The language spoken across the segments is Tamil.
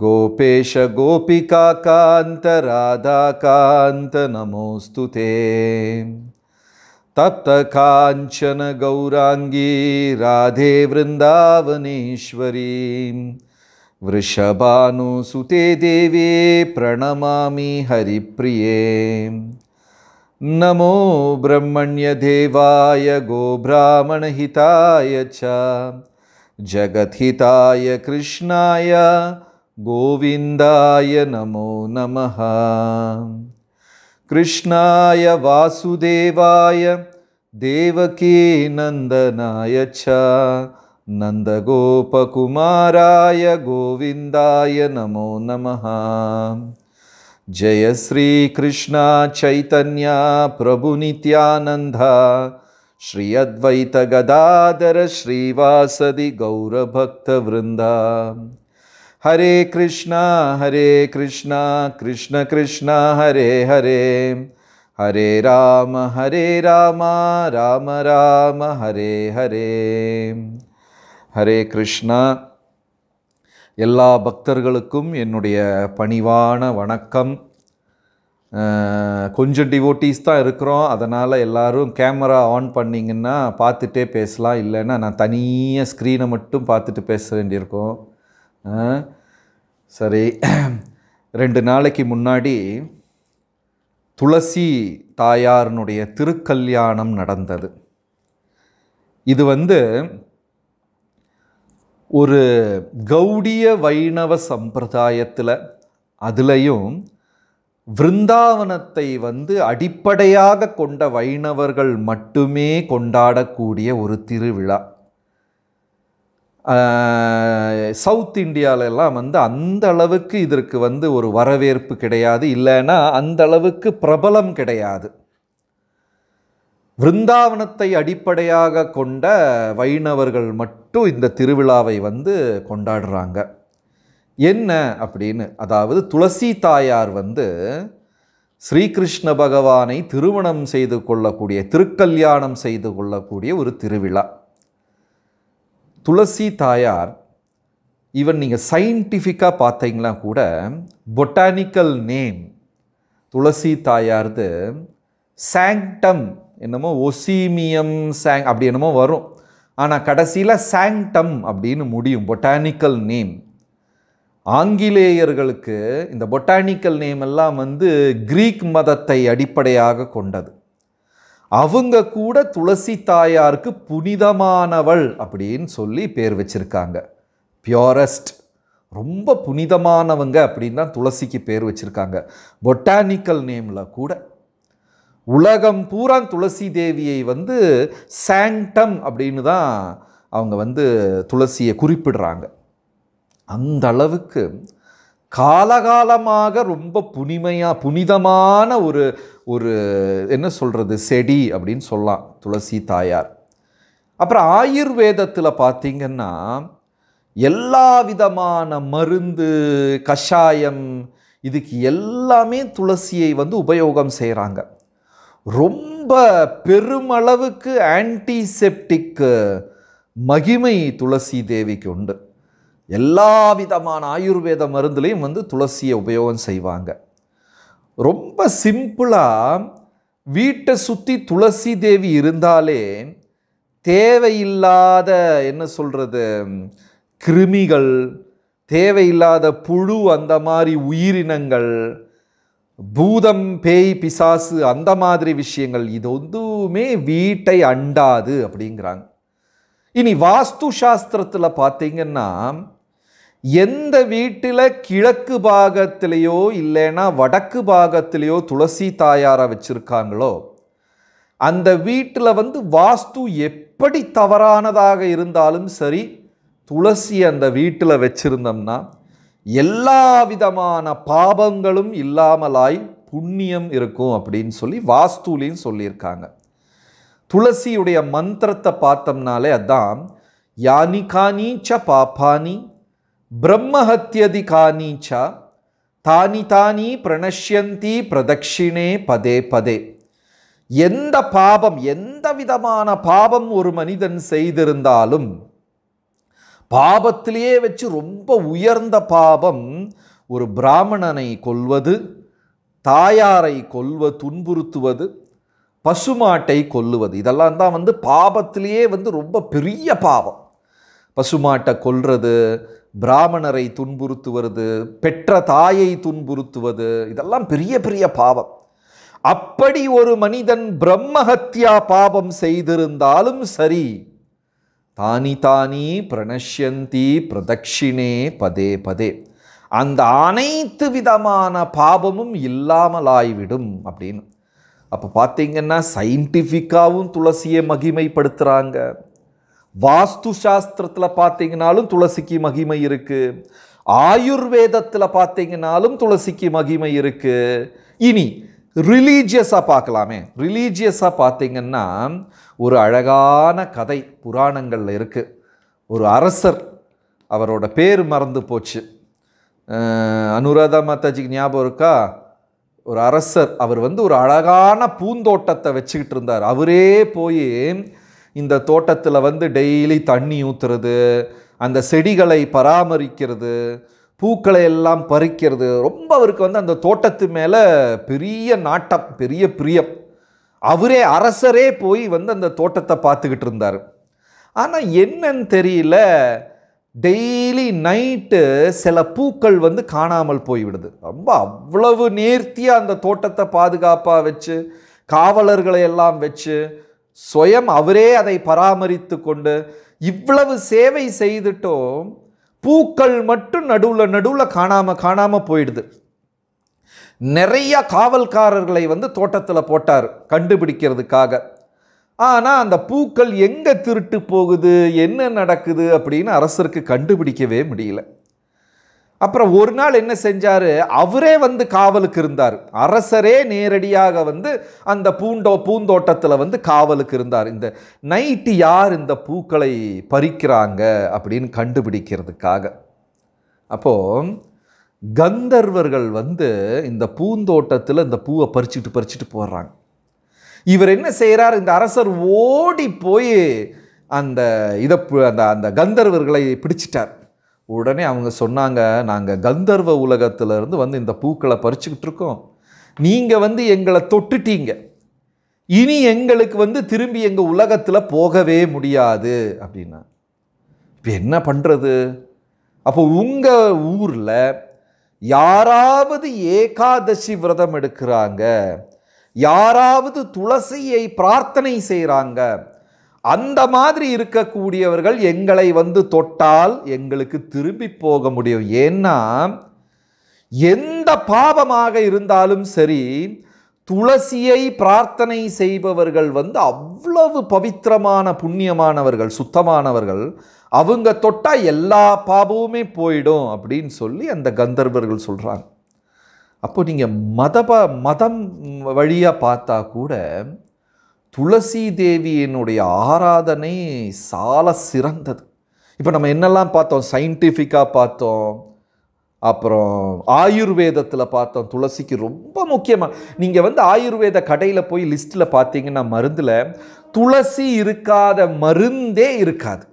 गोपेशगोपिकान्तराधाकान्तनमोऽस्तुते काञ्चन गौराङ्गी राधे वृन्दावनेश्वरी वृषभानुसुते देवे प्रणमामि हरिप्रिये नमो ब्रह्मण्यदेवाय गोब्राह्मणहिताय च जगत्हिताय कृष्णाय गोविन्दाय नमो नमः कृष्णाय वासुदेवाय देवकीनन्दनाय च नन्दगोपकुमाराय गोविन्दाय नमो नमः जय श्रीकृष्णा प्रभुनित्यानन्द श्री गौरभक्तवृन्दा ஹரே கிருஷ்ணா ஹரே கிருஷ்ணா கிருஷ்ண கிருஷ்ணா ஹரே ஹரே ஹரே ராம ஹரே ராமா ராம ராம ஹரே ஹரே ஹரே கிருஷ்ணா எல்லா பக்தர்களுக்கும் என்னுடைய பணிவான வணக்கம் கொஞ்சம் டிவோட்டீஸ் தான் இருக்கிறோம் அதனால் எல்லோரும் கேமரா ஆன் பண்ணிங்கன்னா பார்த்துட்டே பேசலாம் இல்லைன்னா நான் தனியாக ஸ்க்ரீனை மட்டும் பார்த்துட்டு பேச வேண்டியிருக்கோம் சரி ரெண்டு நாளைக்கு முன்னாடி துளசி தாயாரனுடைய திருக்கல்யாணம் நடந்தது இது வந்து ஒரு கௌடிய வைணவ சம்பிரதாயத்தில் அதுலேயும் விருந்தாவனத்தை வந்து அடிப்படையாக கொண்ட வைணவர்கள் மட்டுமே கொண்டாடக்கூடிய ஒரு திருவிழா சவுத் இந்தியாவிலெல்லாம் வந்து அந்த அளவுக்கு இதற்கு வந்து ஒரு வரவேற்பு கிடையாது இல்லைன்னா அந்த அளவுக்கு பிரபலம் கிடையாது விருந்தாவனத்தை அடிப்படையாக கொண்ட வைணவர்கள் மட்டும் இந்த திருவிழாவை வந்து கொண்டாடுறாங்க என்ன அப்படின்னு அதாவது துளசி தாயார் வந்து ஸ்ரீகிருஷ்ண பகவானை திருமணம் செய்து கொள்ளக்கூடிய திருக்கல்யாணம் செய்து கொள்ளக்கூடிய ஒரு திருவிழா துளசி தாயார் ஈவன் நீங்கள் சயின்டிஃபிக்காக பார்த்தீங்களா கூட பொட்டானிக்கல் நேம் துளசி தாயார்து சாங்டம் என்னமோ ஒசீமியம் சாங் அப்படி என்னமோ வரும் ஆனால் கடைசியில் சாங்டம் அப்படின்னு முடியும் பொட்டானிக்கல் நேம் ஆங்கிலேயர்களுக்கு இந்த பொட்டானிக்கல் நேம் எல்லாம் வந்து கிரீக் மதத்தை அடிப்படையாக கொண்டது அவங்க கூட துளசி தாயாருக்கு புனிதமானவள் அப்படின்னு சொல்லி பேர் வச்சுருக்காங்க பியோரஸ்ட் ரொம்ப புனிதமானவங்க அப்படின்னு தான் துளசிக்கு பேர் வச்சுருக்காங்க பொட்டானிக்கல் நேமில் கூட உலகம் பூரா துளசி தேவியை வந்து சாங்டம் அப்படின்னு தான் அவங்க வந்து துளசியை குறிப்பிடுறாங்க அந்த அளவுக்கு காலகாலமாக ரொம்ப புனிமையாக புனிதமான ஒரு ஒரு என்ன சொல்கிறது செடி அப்படின்னு சொல்லலாம் துளசி தாயார் அப்புறம் ஆயுர்வேதத்தில் பார்த்திங்கன்னா எல்லா விதமான மருந்து கஷாயம் இதுக்கு எல்லாமே துளசியை வந்து உபயோகம் செய்கிறாங்க ரொம்ப பெருமளவுக்கு ஆன்டிசெப்டிக் மகிமை துளசி தேவிக்கு உண்டு எல்லா விதமான ஆயுர்வேத மருந்துலேயும் வந்து துளசியை உபயோகம் செய்வாங்க ரொம்ப சிம்பிளாக வீட்டை சுற்றி துளசி தேவி இருந்தாலே தேவையில்லாத என்ன சொல்கிறது கிருமிகள் தேவையில்லாத புழு அந்த மாதிரி உயிரினங்கள் பூதம் பேய் பிசாசு அந்த மாதிரி விஷயங்கள் இது ஒன்றுமே வீட்டை அண்டாது அப்படிங்கிறாங்க இனி வாஸ்து சாஸ்திரத்தில் பார்த்தீங்கன்னா எந்த வீட்டில் கிழக்கு பாகத்திலேயோ இல்லைன்னா வடக்கு பாகத்திலேயோ துளசி தாயாரை வச்சுருக்காங்களோ அந்த வீட்டில் வந்து வாஸ்து எப்படி தவறானதாக இருந்தாலும் சரி துளசி அந்த வீட்டில் வச்சுருந்தோம்னா எல்லா விதமான பாபங்களும் இல்லாமலாய் புண்ணியம் இருக்கும் அப்படின்னு சொல்லி வாஸ்துலேயும் சொல்லியிருக்காங்க துளசியுடைய மந்திரத்தை பார்த்தோம்னாலே அதான் யானி கானி பாப்பானி பிரம்மஹத்தியதி கானி தானி தானி பிரணஷ்யந்தி பிரதக்ஷிணே பதே பதே எந்த பாபம் எந்த விதமான பாபம் ஒரு மனிதன் செய்திருந்தாலும் பாபத்திலேயே வச்சு ரொம்ப உயர்ந்த பாபம் ஒரு பிராமணனை கொல்வது தாயாரை கொல்வ துன்புறுத்துவது பசுமாட்டை கொல்லுவது இதெல்லாம் தான் வந்து பாபத்திலேயே வந்து ரொம்ப பெரிய பாவம் பசுமாட்டை கொல்றது பிராமணரை துன்புறுத்துவது பெற்ற தாயை துன்புறுத்துவது இதெல்லாம் பெரிய பெரிய பாவம் அப்படி ஒரு மனிதன் பிரம்மஹத்யா பாபம் செய்திருந்தாலும் சரி தானி தானி பிரணஷ்யந்தி பிரதக்ஷிணே பதே பதே அந்த அனைத்து விதமான பாபமும் இல்லாமலாய்விடும் அப்படின்னு அப்போ பார்த்தீங்கன்னா சயின்டிஃபிக்காகவும் துளசியை மகிமைப்படுத்துகிறாங்க வாஸ்து சாஸ்திரத்தில் பார்த்தீங்கனாலும் துளசிக்கு மகிமை இருக்குது ஆயுர்வேதத்தில் பார்த்தீங்கன்னாலும் துளசிக்கு மகிமை இருக்குது இனி ரிலீஜியஸாக பார்க்கலாமே ரிலீஜியஸாக பார்த்தீங்கன்னா ஒரு அழகான கதை புராணங்களில் இருக்குது ஒரு அரசர் அவரோட பேர் மறந்து போச்சு அனுராதா மாதாஜிக்கு ஞாபகம் இருக்கா ஒரு அரசர் அவர் வந்து ஒரு அழகான பூந்தோட்டத்தை வச்சுக்கிட்டு இருந்தார் அவரே போய் இந்த தோட்டத்தில் வந்து டெய்லி தண்ணி ஊற்றுறது அந்த செடிகளை பராமரிக்கிறது பூக்களை எல்லாம் பறிக்கிறது ரொம்ப அவருக்கு வந்து அந்த தோட்டத்து மேலே பெரிய நாட்டம் பெரிய பிரியம் அவரே அரசரே போய் வந்து அந்த தோட்டத்தை பார்த்துக்கிட்டு இருந்தார் ஆனால் என்னன்னு தெரியல டெய்லி நைட்டு சில பூக்கள் வந்து காணாமல் போய்விடுது ரொம்ப அவ்வளவு நேர்த்தியாக அந்த தோட்டத்தை பாதுகாப்பாக வச்சு காவலர்களை எல்லாம் வச்சு சுயம் அவரே அதை பராமரித்து கொண்டு இவ்வளவு சேவை செய்துட்டோம் பூக்கள் மட்டும் நடுவில் நடுவில் காணாமல் காணாமல் போயிடுது நிறைய காவல்காரர்களை வந்து தோட்டத்தில் போட்டார் கண்டுபிடிக்கிறதுக்காக ஆனால் அந்த பூக்கள் எங்கே திருட்டு போகுது என்ன நடக்குது அப்படின்னு அரசருக்கு கண்டுபிடிக்கவே முடியல அப்புறம் ஒரு நாள் என்ன செஞ்சார் அவரே வந்து காவலுக்கு இருந்தார் அரசரே நேரடியாக வந்து அந்த பூண்டோ பூந்தோட்டத்தில் வந்து காவலுக்கு இருந்தார் இந்த நைட்டு யார் இந்த பூக்களை பறிக்கிறாங்க அப்படின்னு கண்டுபிடிக்கிறதுக்காக அப்போது கந்தர்வர்கள் வந்து இந்த பூந்தோட்டத்தில் இந்த பூவை பறிச்சுட்டு பறிச்சுட்டு போடுறாங்க இவர் என்ன செய்கிறார் இந்த அரசர் ஓடி போய் அந்த இதை அந்த அந்த கந்தர்வர்களை பிடிச்சிட்டார் உடனே அவங்க சொன்னாங்க நாங்கள் கந்தர்வ உலகத்திலேருந்து வந்து இந்த பூக்களை பறிச்சுக்கிட்டு இருக்கோம் நீங்கள் வந்து எங்களை தொட்டுட்டீங்க இனி எங்களுக்கு வந்து திரும்பி எங்கள் உலகத்தில் போகவே முடியாது அப்படின்னா இப்போ என்ன பண்ணுறது அப்போ உங்கள் ஊரில் யாராவது ஏகாதசி விரதம் எடுக்கிறாங்க யாராவது துளசியை பிரார்த்தனை செய்கிறாங்க அந்த மாதிரி இருக்கக்கூடியவர்கள் எங்களை வந்து தொட்டால் எங்களுக்கு திரும்பி போக முடியும் ஏன்னா எந்த பாவமாக இருந்தாலும் சரி துளசியை பிரார்த்தனை செய்பவர்கள் வந்து அவ்வளவு பவித்திரமான புண்ணியமானவர்கள் சுத்தமானவர்கள் அவங்க தொட்டால் எல்லா பாபமுமே போயிடும் அப்படின்னு சொல்லி அந்த கந்தர்வர்கள் சொல்கிறாங்க அப்போது நீங்கள் மதப மதம் வழியாக பார்த்தா கூட துளசி தேவியினுடைய ஆராதனை சால சிறந்தது இப்போ நம்ம என்னெல்லாம் பார்த்தோம் சயின்டிஃபிக்காக பார்த்தோம் அப்புறம் ஆயுர்வேதத்தில் பார்த்தோம் துளசிக்கு ரொம்ப முக்கியமாக நீங்கள் வந்து ஆயுர்வேத கடையில் போய் லிஸ்ட்டில் பார்த்தீங்கன்னா மருந்தில் துளசி இருக்காத மருந்தே இருக்காது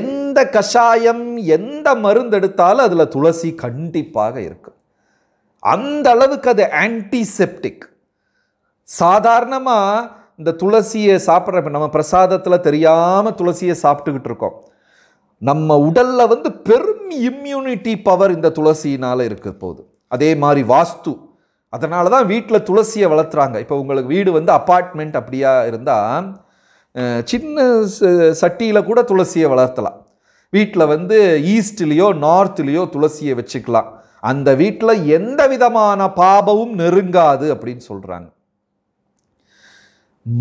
எந்த கஷாயம் எந்த மருந்து எடுத்தாலும் அதில் துளசி கண்டிப்பாக இருக்கும் அந்த அளவுக்கு அது ஆன்டிசெப்டிக் சாதாரணமாக இந்த துளசியை சாப்பிட்ற நம்ம பிரசாதத்தில் தெரியாமல் துளசியை சாப்பிட்டுக்கிட்டு இருக்கோம் நம்ம உடலில் வந்து பெரும் இம்யூனிட்டி பவர் இந்த துளசினால் இருக்க போகுது அதே மாதிரி வாஸ்து அதனால தான் வீட்டில் துளசியை வளர்த்துறாங்க இப்போ உங்களுக்கு வீடு வந்து அப்பார்ட்மெண்ட் அப்படியா இருந்தால் சின்ன சட்டியில் கூட துளசியை வளர்த்தலாம் வீட்டில் வந்து ஈஸ்ட்லேயோ நார்த்லேயோ துளசியை வச்சுக்கலாம் அந்த வீட்டில் எந்த விதமான பாபமும் நெருங்காது அப்படின்னு சொல்கிறாங்க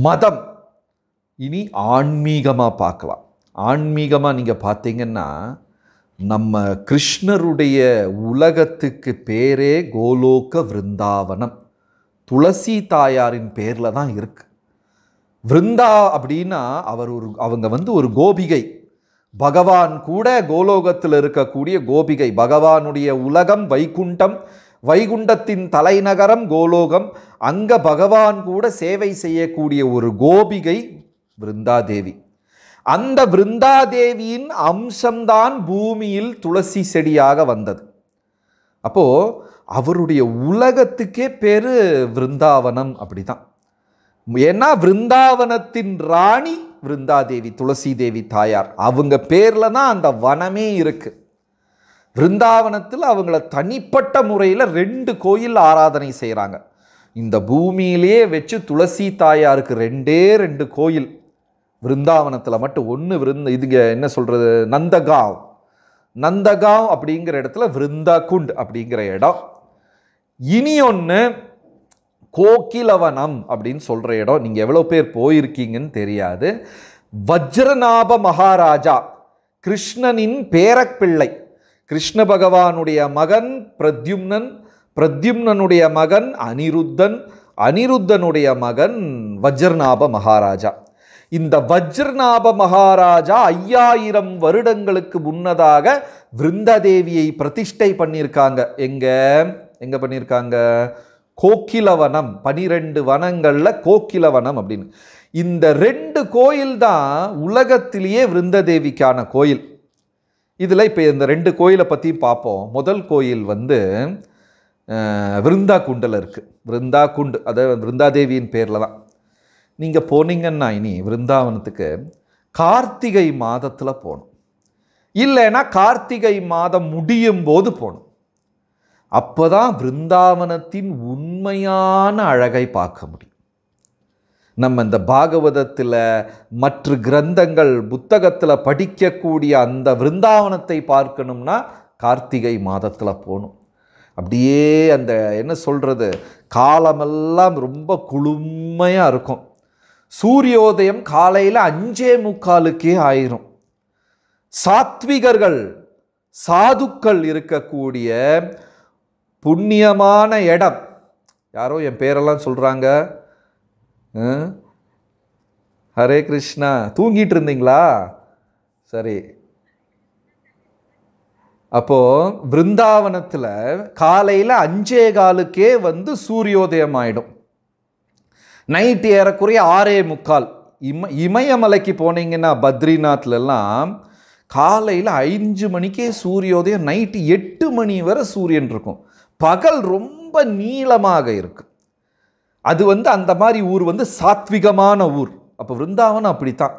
மதம் இனி ஆன்மீகமாக பார்க்கலாம் ஆன்மீகமாக நீங்கள் பார்த்தீங்கன்னா நம்ம கிருஷ்ணருடைய உலகத்துக்கு பேரே கோலோக விருந்தாவனம் துளசி தாயாரின் பேரில் தான் இருக்குது விருந்தா அப்படின்னா அவர் ஒரு அவங்க வந்து ஒரு கோபிகை பகவான் கூட கோலோகத்தில் இருக்கக்கூடிய கோபிகை பகவானுடைய உலகம் வைகுண்டம் வைகுண்டத்தின் தலைநகரம் கோலோகம் அங்க பகவான் கூட சேவை செய்யக்கூடிய ஒரு கோபிகை விருந்தாதேவி அந்த விருந்தாதேவியின் அம்சம்தான் பூமியில் துளசி செடியாக வந்தது அப்போது அவருடைய உலகத்துக்கே பேர் விருந்தாவனம் அப்படி தான் ஏன்னா விருந்தாவனத்தின் ராணி விருந்தாதேவி துளசி தேவி தாயார் அவங்க பேரில் தான் அந்த வனமே இருக்குது விருந்தாவனத்தில் அவங்கள தனிப்பட்ட முறையில் ரெண்டு கோயில் ஆராதனை செய்கிறாங்க இந்த பூமியிலேயே வச்சு துளசி தாயாருக்கு ரெண்டே ரெண்டு கோயில் விருந்தாவனத்தில் மட்டும் ஒன்று விருந்த இதுங்க என்ன சொல்கிறது நந்தகாவ் நந்தகாவ் அப்படிங்கிற இடத்துல குண்ட் அப்படிங்கிற இடம் இனி ஒன்று கோகிலவனம் அப்படின்னு சொல்கிற இடம் நீங்கள் எவ்வளோ பேர் போயிருக்கீங்கன்னு தெரியாது வஜ்ரநாப மகாராஜா கிருஷ்ணனின் பேரப்பிள்ளை கிருஷ்ண பகவானுடைய மகன் பிரத்யும்னன் பிரத்யும்னனுடைய மகன் அனிருத்தன் அனிருத்தனுடைய மகன் வஜ்ரநாப மகாராஜா இந்த வஜ்ரநாப மகாராஜா ஐயாயிரம் வருடங்களுக்கு முன்னதாக விருந்தாதேவியை பிரதிஷ்டை பண்ணியிருக்காங்க எங்கே எங்கே பண்ணியிருக்காங்க கோக்கிலவனம் பனிரெண்டு வனங்களில் கோக்கிலவனம் அப்படின்னு இந்த ரெண்டு கோயில் தான் உலகத்திலேயே விருந்ததேவிக்கான கோயில் இதில் இப்போ இந்த ரெண்டு கோயிலை பற்றியும் பார்ப்போம் முதல் கோயில் வந்து விருந்தா குண்டில் இருக்குது விருந்தா குண்டு அதாவது விருந்தாதேவியின் பேரில் தான் நீங்கள் போனீங்கன்னா இனி விருந்தாவனத்துக்கு கார்த்திகை மாதத்தில் போகணும் இல்லைன்னா கார்த்திகை மாதம் முடியும் போது போகணும் அப்போதான் பிருந்தாவனத்தின் உண்மையான அழகை பார்க்க முடியும் நம்ம இந்த பாகவதத்தில் மற்ற கிரந்தங்கள் புத்தகத்தில் படிக்கக்கூடிய அந்த விருந்தாவனத்தை பார்க்கணும்னா கார்த்திகை மாதத்தில் போகணும் அப்படியே அந்த என்ன சொல்கிறது காலமெல்லாம் ரொம்ப குளுமையாக இருக்கும் சூரியோதயம் காலையில் அஞ்சே முக்காலுக்கே ஆயிரும் சாத்விகர்கள் சாதுக்கள் இருக்கக்கூடிய புண்ணியமான இடம் யாரோ என் பேரெல்லாம் சொல்கிறாங்க ஹரே கிருஷ்ணா தூங்கிட்டு இருந்தீங்களா சரி அப்போது பிருந்தாவனத்தில் காலையில் அஞ்சே காலுக்கே வந்து சூரியோதயம் ஆகிடும் நைட் ஏறக்குறைய ஆறே முக்கால் இம இமயமலைக்கு போனீங்கன்னா பத்ரிநாத்லாம் காலையில் அஞ்சு மணிக்கே சூரியோதயம் நைட்டு எட்டு மணி வரை சூரியன் இருக்கும் பகல் ரொம்ப நீளமாக இருக்கும் அது வந்து அந்த மாதிரி ஊர் வந்து சாத்விகமான ஊர் அப்போ விருந்தாவனம் அப்படித்தான்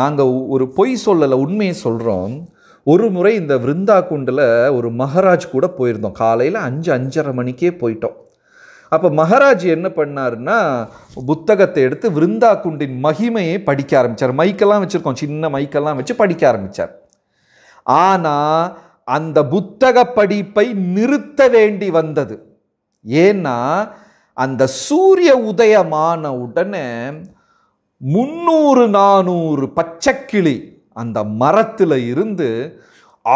நாங்கள் ஒரு பொய் சொல்லலை உண்மையை சொல்கிறோம் ஒரு முறை இந்த விருந்தா குண்டில் ஒரு மகராஜ் கூட போயிருந்தோம் காலையில் அஞ்சு அஞ்சரை மணிக்கே போயிட்டோம் அப்போ மகராஜ் என்ன பண்ணாருன்னா புத்தகத்தை எடுத்து விருந்தா குண்டின் மகிமையை படிக்க ஆரம்பித்தார் மைக்கெல்லாம் வச்சுருக்கோம் சின்ன மைக்கெல்லாம் வச்சு படிக்க ஆரம்பித்தார் ஆனால் அந்த புத்தக படிப்பை நிறுத்த வேண்டி வந்தது ஏன்னா அந்த சூரிய உதயமான உடனே முந்நூறு நானூறு பச்சைக்கிளி அந்த மரத்தில் இருந்து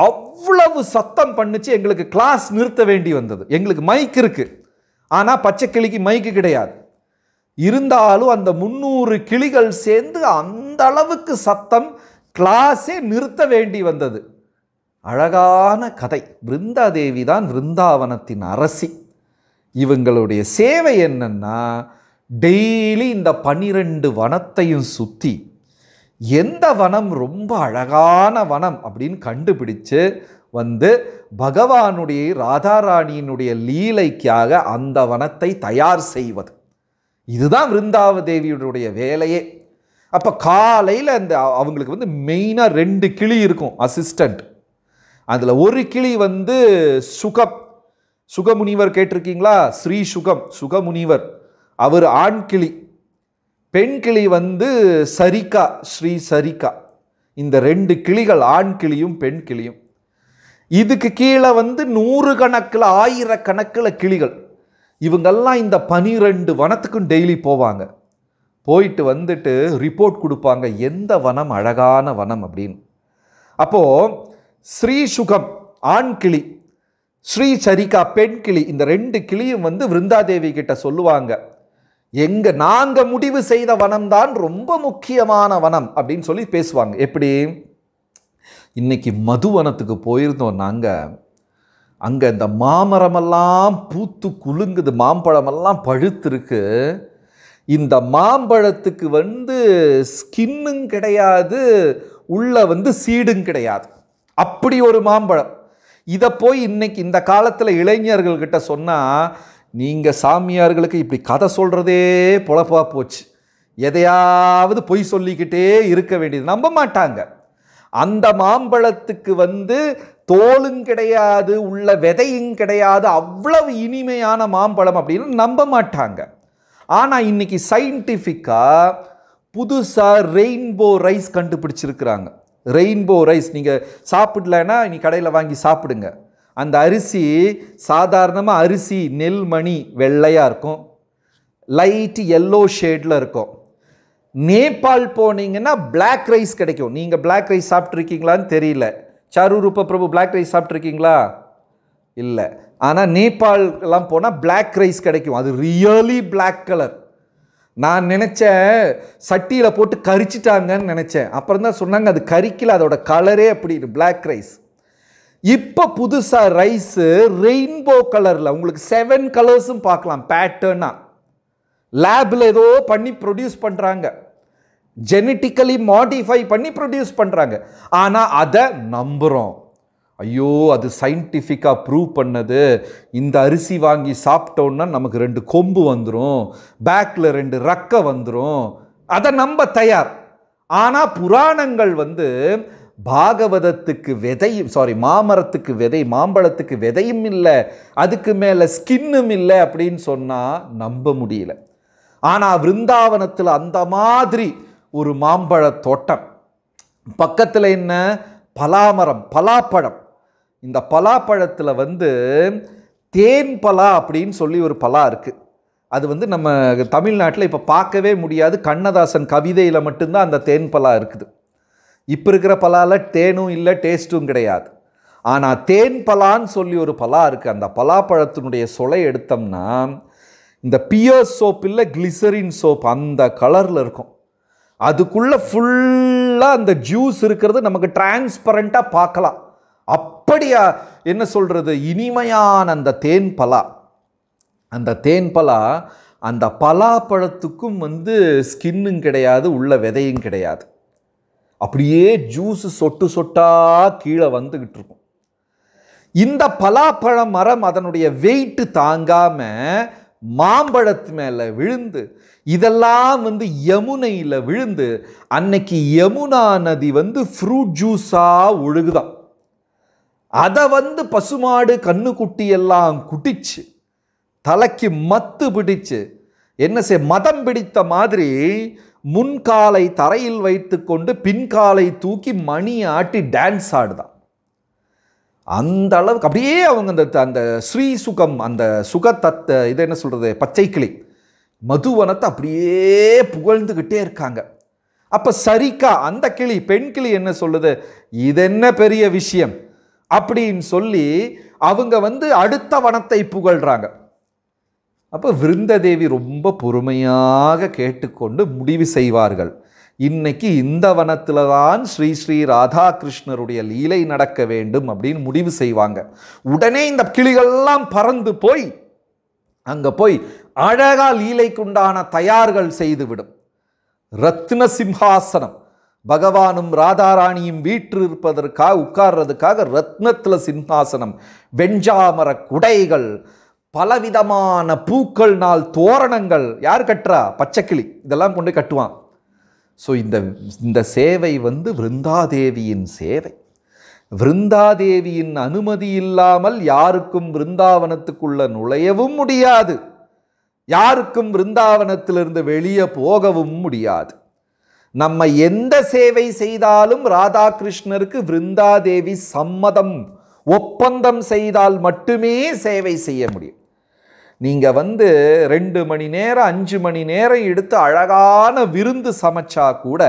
அவ்வளவு சத்தம் பண்ணிச்சு எங்களுக்கு கிளாஸ் நிறுத்த வேண்டி வந்தது எங்களுக்கு மைக் இருக்குது ஆனால் பச்சைக்கிளிக்கு மைக்கு கிடையாது இருந்தாலும் அந்த முந்நூறு கிளிகள் சேர்ந்து அந்த அளவுக்கு சத்தம் கிளாஸே நிறுத்த வேண்டி வந்தது அழகான கதை விருந்தாதேவி தான் விருந்தாவனத்தின் அரசி இவங்களுடைய சேவை என்னென்னா டெய்லி இந்த பனிரெண்டு வனத்தையும் சுற்றி எந்த வனம் ரொம்ப அழகான வனம் அப்படின்னு கண்டுபிடிச்சு வந்து பகவானுடைய ராதாராணியினுடைய லீலைக்காக அந்த வனத்தை தயார் செய்வது இதுதான் விருந்தாவ தேவியுடைய வேலையே அப்போ காலையில் அந்த அவங்களுக்கு வந்து மெயினாக ரெண்டு கிளி இருக்கும் அசிஸ்டண்ட் அதில் ஒரு கிளி வந்து சுகம் சுகமுனிவர் கேட்டிருக்கீங்களா ஸ்ரீ சுகம் சுகமுனிவர் அவர் ஆண் கிளி பெண் கிளி வந்து சரிகா ஸ்ரீ சரிகா இந்த ரெண்டு கிளிகள் ஆண் கிளியும் பெண் கிளியும் இதுக்கு கீழே வந்து நூறு கணக்கில் ஆயிரக்கணக்கில் கிளிகள் இவங்கெல்லாம் இந்த பனிரெண்டு வனத்துக்கும் டெய்லி போவாங்க போயிட்டு வந்துட்டு ரிப்போர்ட் கொடுப்பாங்க எந்த வனம் அழகான வனம் அப்படின்னு அப்போது ஸ்ரீசுகம் ஆண் கிளி ஸ்ரீ சரிகா பெண் கிளி இந்த ரெண்டு கிளியும் வந்து விருந்தாதேவி கிட்ட சொல்லுவாங்க எங்க நாங்க முடிவு செய்த வனம் தான் ரொம்ப முக்கியமான வனம் அப்படின்னு சொல்லி பேசுவாங்க எப்படி இன்னைக்கு மதுவனத்துக்கு போயிருந்தோம் நாங்கள் அங்கே இந்த மாமரமெல்லாம் பூத்து குலுங்குது மாம்பழமெல்லாம் பழுத்திருக்கு இந்த மாம்பழத்துக்கு வந்து ஸ்கின்னும் கிடையாது உள்ளே வந்து சீடும் கிடையாது அப்படி ஒரு மாம்பழம் இதை போய் இன்னைக்கு இந்த காலத்தில் இளைஞர்கள்கிட்ட சொன்னால் நீங்கள் சாமியார்களுக்கு இப்படி கதை சொல்கிறதே பொழப்பாக போச்சு எதையாவது பொய் சொல்லிக்கிட்டே இருக்க வேண்டியது நம்ப மாட்டாங்க அந்த மாம்பழத்துக்கு வந்து தோலும் கிடையாது உள்ள விதையும் கிடையாது அவ்வளவு இனிமையான மாம்பழம் அப்படின்னு நம்ப மாட்டாங்க ஆனால் இன்னைக்கு சயின்டிஃபிக்காக புதுசாக ரெயின்போ ரைஸ் கண்டுபிடிச்சிருக்கிறாங்க ரெயின்போ ரைஸ் நீங்கள் சாப்பிடலன்னா நீ கடையில் வாங்கி சாப்பிடுங்க அந்த அரிசி சாதாரணமாக அரிசி நெல் மணி வெள்ளையாக இருக்கும் லைட் எல்லோ ஷேடில் இருக்கும் நேபாள் போனீங்கன்னா பிளாக் ரைஸ் கிடைக்கும் நீங்கள் பிளாக் ரைஸ் சாப்பிட்ருக்கீங்களான்னு தெரியல ரூப பிரபு பிளாக் ரைஸ் சாப்பிட்ருக்கீங்களா இல்லை ஆனால் நேபாளெலாம் போனால் பிளாக் ரைஸ் கிடைக்கும் அது ரியலி பிளாக் கலர் நான் நினச்சேன் சட்டியில் போட்டு கரிச்சிட்டாங்கன்னு நினச்சேன் அப்புறம் தான் சொன்னாங்க அது கறிக்கல அதோட கலரே அப்படின்னு பிளாக் ரைஸ் இப்போ புதுசாக ரைஸு ரெயின்போ கலரில் உங்களுக்கு செவன் கலர்ஸும் பார்க்கலாம் பேட்டர்னாக லேபில் ஏதோ பண்ணி ப்ரொடியூஸ் பண்ணுறாங்க ஜெனட்டிக்கலி மாடிஃபை பண்ணி ப்ரொடியூஸ் பண்ணுறாங்க ஆனால் அதை நம்புகிறோம் ஐயோ அது சயின்டிஃபிக்காக ப்ரூவ் பண்ணது இந்த அரிசி வாங்கி சாப்பிட்டோன்னா நமக்கு ரெண்டு கொம்பு வந்துடும் பேக்கில் ரெண்டு ரக்க வந்துடும் அதை நம்ப தயார் ஆனால் புராணங்கள் வந்து பாகவதத்துக்கு விதையும் சாரி மாமரத்துக்கு விதை மாம்பழத்துக்கு விதையும் இல்லை அதுக்கு மேலே ஸ்கின்னும் இல்லை அப்படின்னு சொன்னால் நம்ப முடியல ஆனால் விருந்தாவனத்தில் அந்த மாதிரி ஒரு மாம்பழ தோட்டம் பக்கத்தில் என்ன பலாமரம் பலாப்பழம் இந்த பலாப்பழத்தில் வந்து தேன் பலா அப்படின்னு சொல்லி ஒரு பலா இருக்குது அது வந்து நம்ம தமிழ்நாட்டில் இப்போ பார்க்கவே முடியாது கண்ணதாசன் கவிதையில் மட்டும்தான் அந்த தேன் பலா இருக்குது இப்போ இருக்கிற பலாவில் தேனும் இல்லை டேஸ்ட்டும் கிடையாது ஆனால் தேன் பலான்னு சொல்லி ஒரு பலா இருக்குது அந்த பலாப்பழத்தினுடைய சொலை எடுத்தோம்னா இந்த பியர் சோப் இல்லை கிளிசரின் சோப் அந்த கலரில் இருக்கும் அதுக்குள்ளே ஃபுல்லாக அந்த ஜூஸ் இருக்கிறது நமக்கு டிரான்ஸ்பரண்ட்டாக பார்க்கலாம் அப்படியா என்ன சொல்கிறது இனிமையான அந்த தேன் பலா அந்த தேன் பலா அந்த பலாப்பழத்துக்கும் வந்து ஸ்கின்னும் கிடையாது உள்ள விதையும் கிடையாது அப்படியே ஜூஸு சொட்டு சொட்டாக கீழே வந்துக்கிட்டு இருக்கும் இந்த பலாப்பழ மரம் அதனுடைய வெயிட்டு தாங்காமல் மாம்பழத்து மேலே விழுந்து இதெல்லாம் வந்து யமுனையில் விழுந்து அன்னைக்கு யமுனா நதி வந்து ஃப்ரூட் ஜூஸாக ஒழுகுதான் அதை வந்து பசுமாடு கண்ணுக்குட்டி எல்லாம் குட்டிச்சு தலைக்கு மத்து பிடிச்சு என்ன செய் மதம் பிடித்த மாதிரி முன்காலை தரையில் வைத்து கொண்டு பின்காலை தூக்கி மணி ஆட்டி டான்ஸ் ஆடுதான் அந்த அளவுக்கு அப்படியே அவங்க அந்த அந்த ஸ்ரீ சுகம் அந்த தத்த இதை என்ன சொல்கிறது பச்சை கிளி மதுவனத்தை அப்படியே புகழ்ந்துக்கிட்டே இருக்காங்க அப்போ சரிக்கா அந்த கிளி பெண் கிளி என்ன சொல்லுது இது என்ன பெரிய விஷயம் அப்படின்னு சொல்லி அவங்க வந்து அடுத்த வனத்தை புகழ்கிறாங்க அப்போ விருந்ததேவி ரொம்ப பொறுமையாக கேட்டுக்கொண்டு முடிவு செய்வார்கள் இன்னைக்கு இந்த வனத்தில் தான் ஸ்ரீ ஸ்ரீ ராதாகிருஷ்ணருடைய லீலை நடக்க வேண்டும் அப்படின்னு முடிவு செய்வாங்க உடனே இந்த கிளிகள்லாம் பறந்து போய் அங்கே போய் அழகா லீலைக்குண்டான தயார்கள் செய்துவிடும் ரத்ன சிம்ஹாசனம் பகவானும் ராதாராணியும் வீற்று இருப்பதற்காக உட்கார்றதுக்காக ரத்னத்தில் சிம்ஹாசனம் வெஞ்சாமர குடைகள் பலவிதமான பூக்கள் நாள் தோரணங்கள் யார் கட்டுறா பச்சைக்கிளி இதெல்லாம் கொண்டு கட்டுவான் ஸோ இந்த இந்த சேவை வந்து விருந்தாதேவியின் சேவை விருந்தாதேவியின் அனுமதி இல்லாமல் யாருக்கும் விருந்தாவனத்துக்குள்ள நுழையவும் முடியாது யாருக்கும் விருந்தாவனத்திலிருந்து வெளியே போகவும் முடியாது நம்ம எந்த சேவை செய்தாலும் ராதாகிருஷ்ணருக்கு விருந்தாதேவி சம்மதம் ஒப்பந்தம் செய்தால் மட்டுமே சேவை செய்ய முடியும் நீங்கள் வந்து ரெண்டு மணி நேரம் அஞ்சு மணி நேரம் எடுத்து அழகான விருந்து சமைச்சா கூட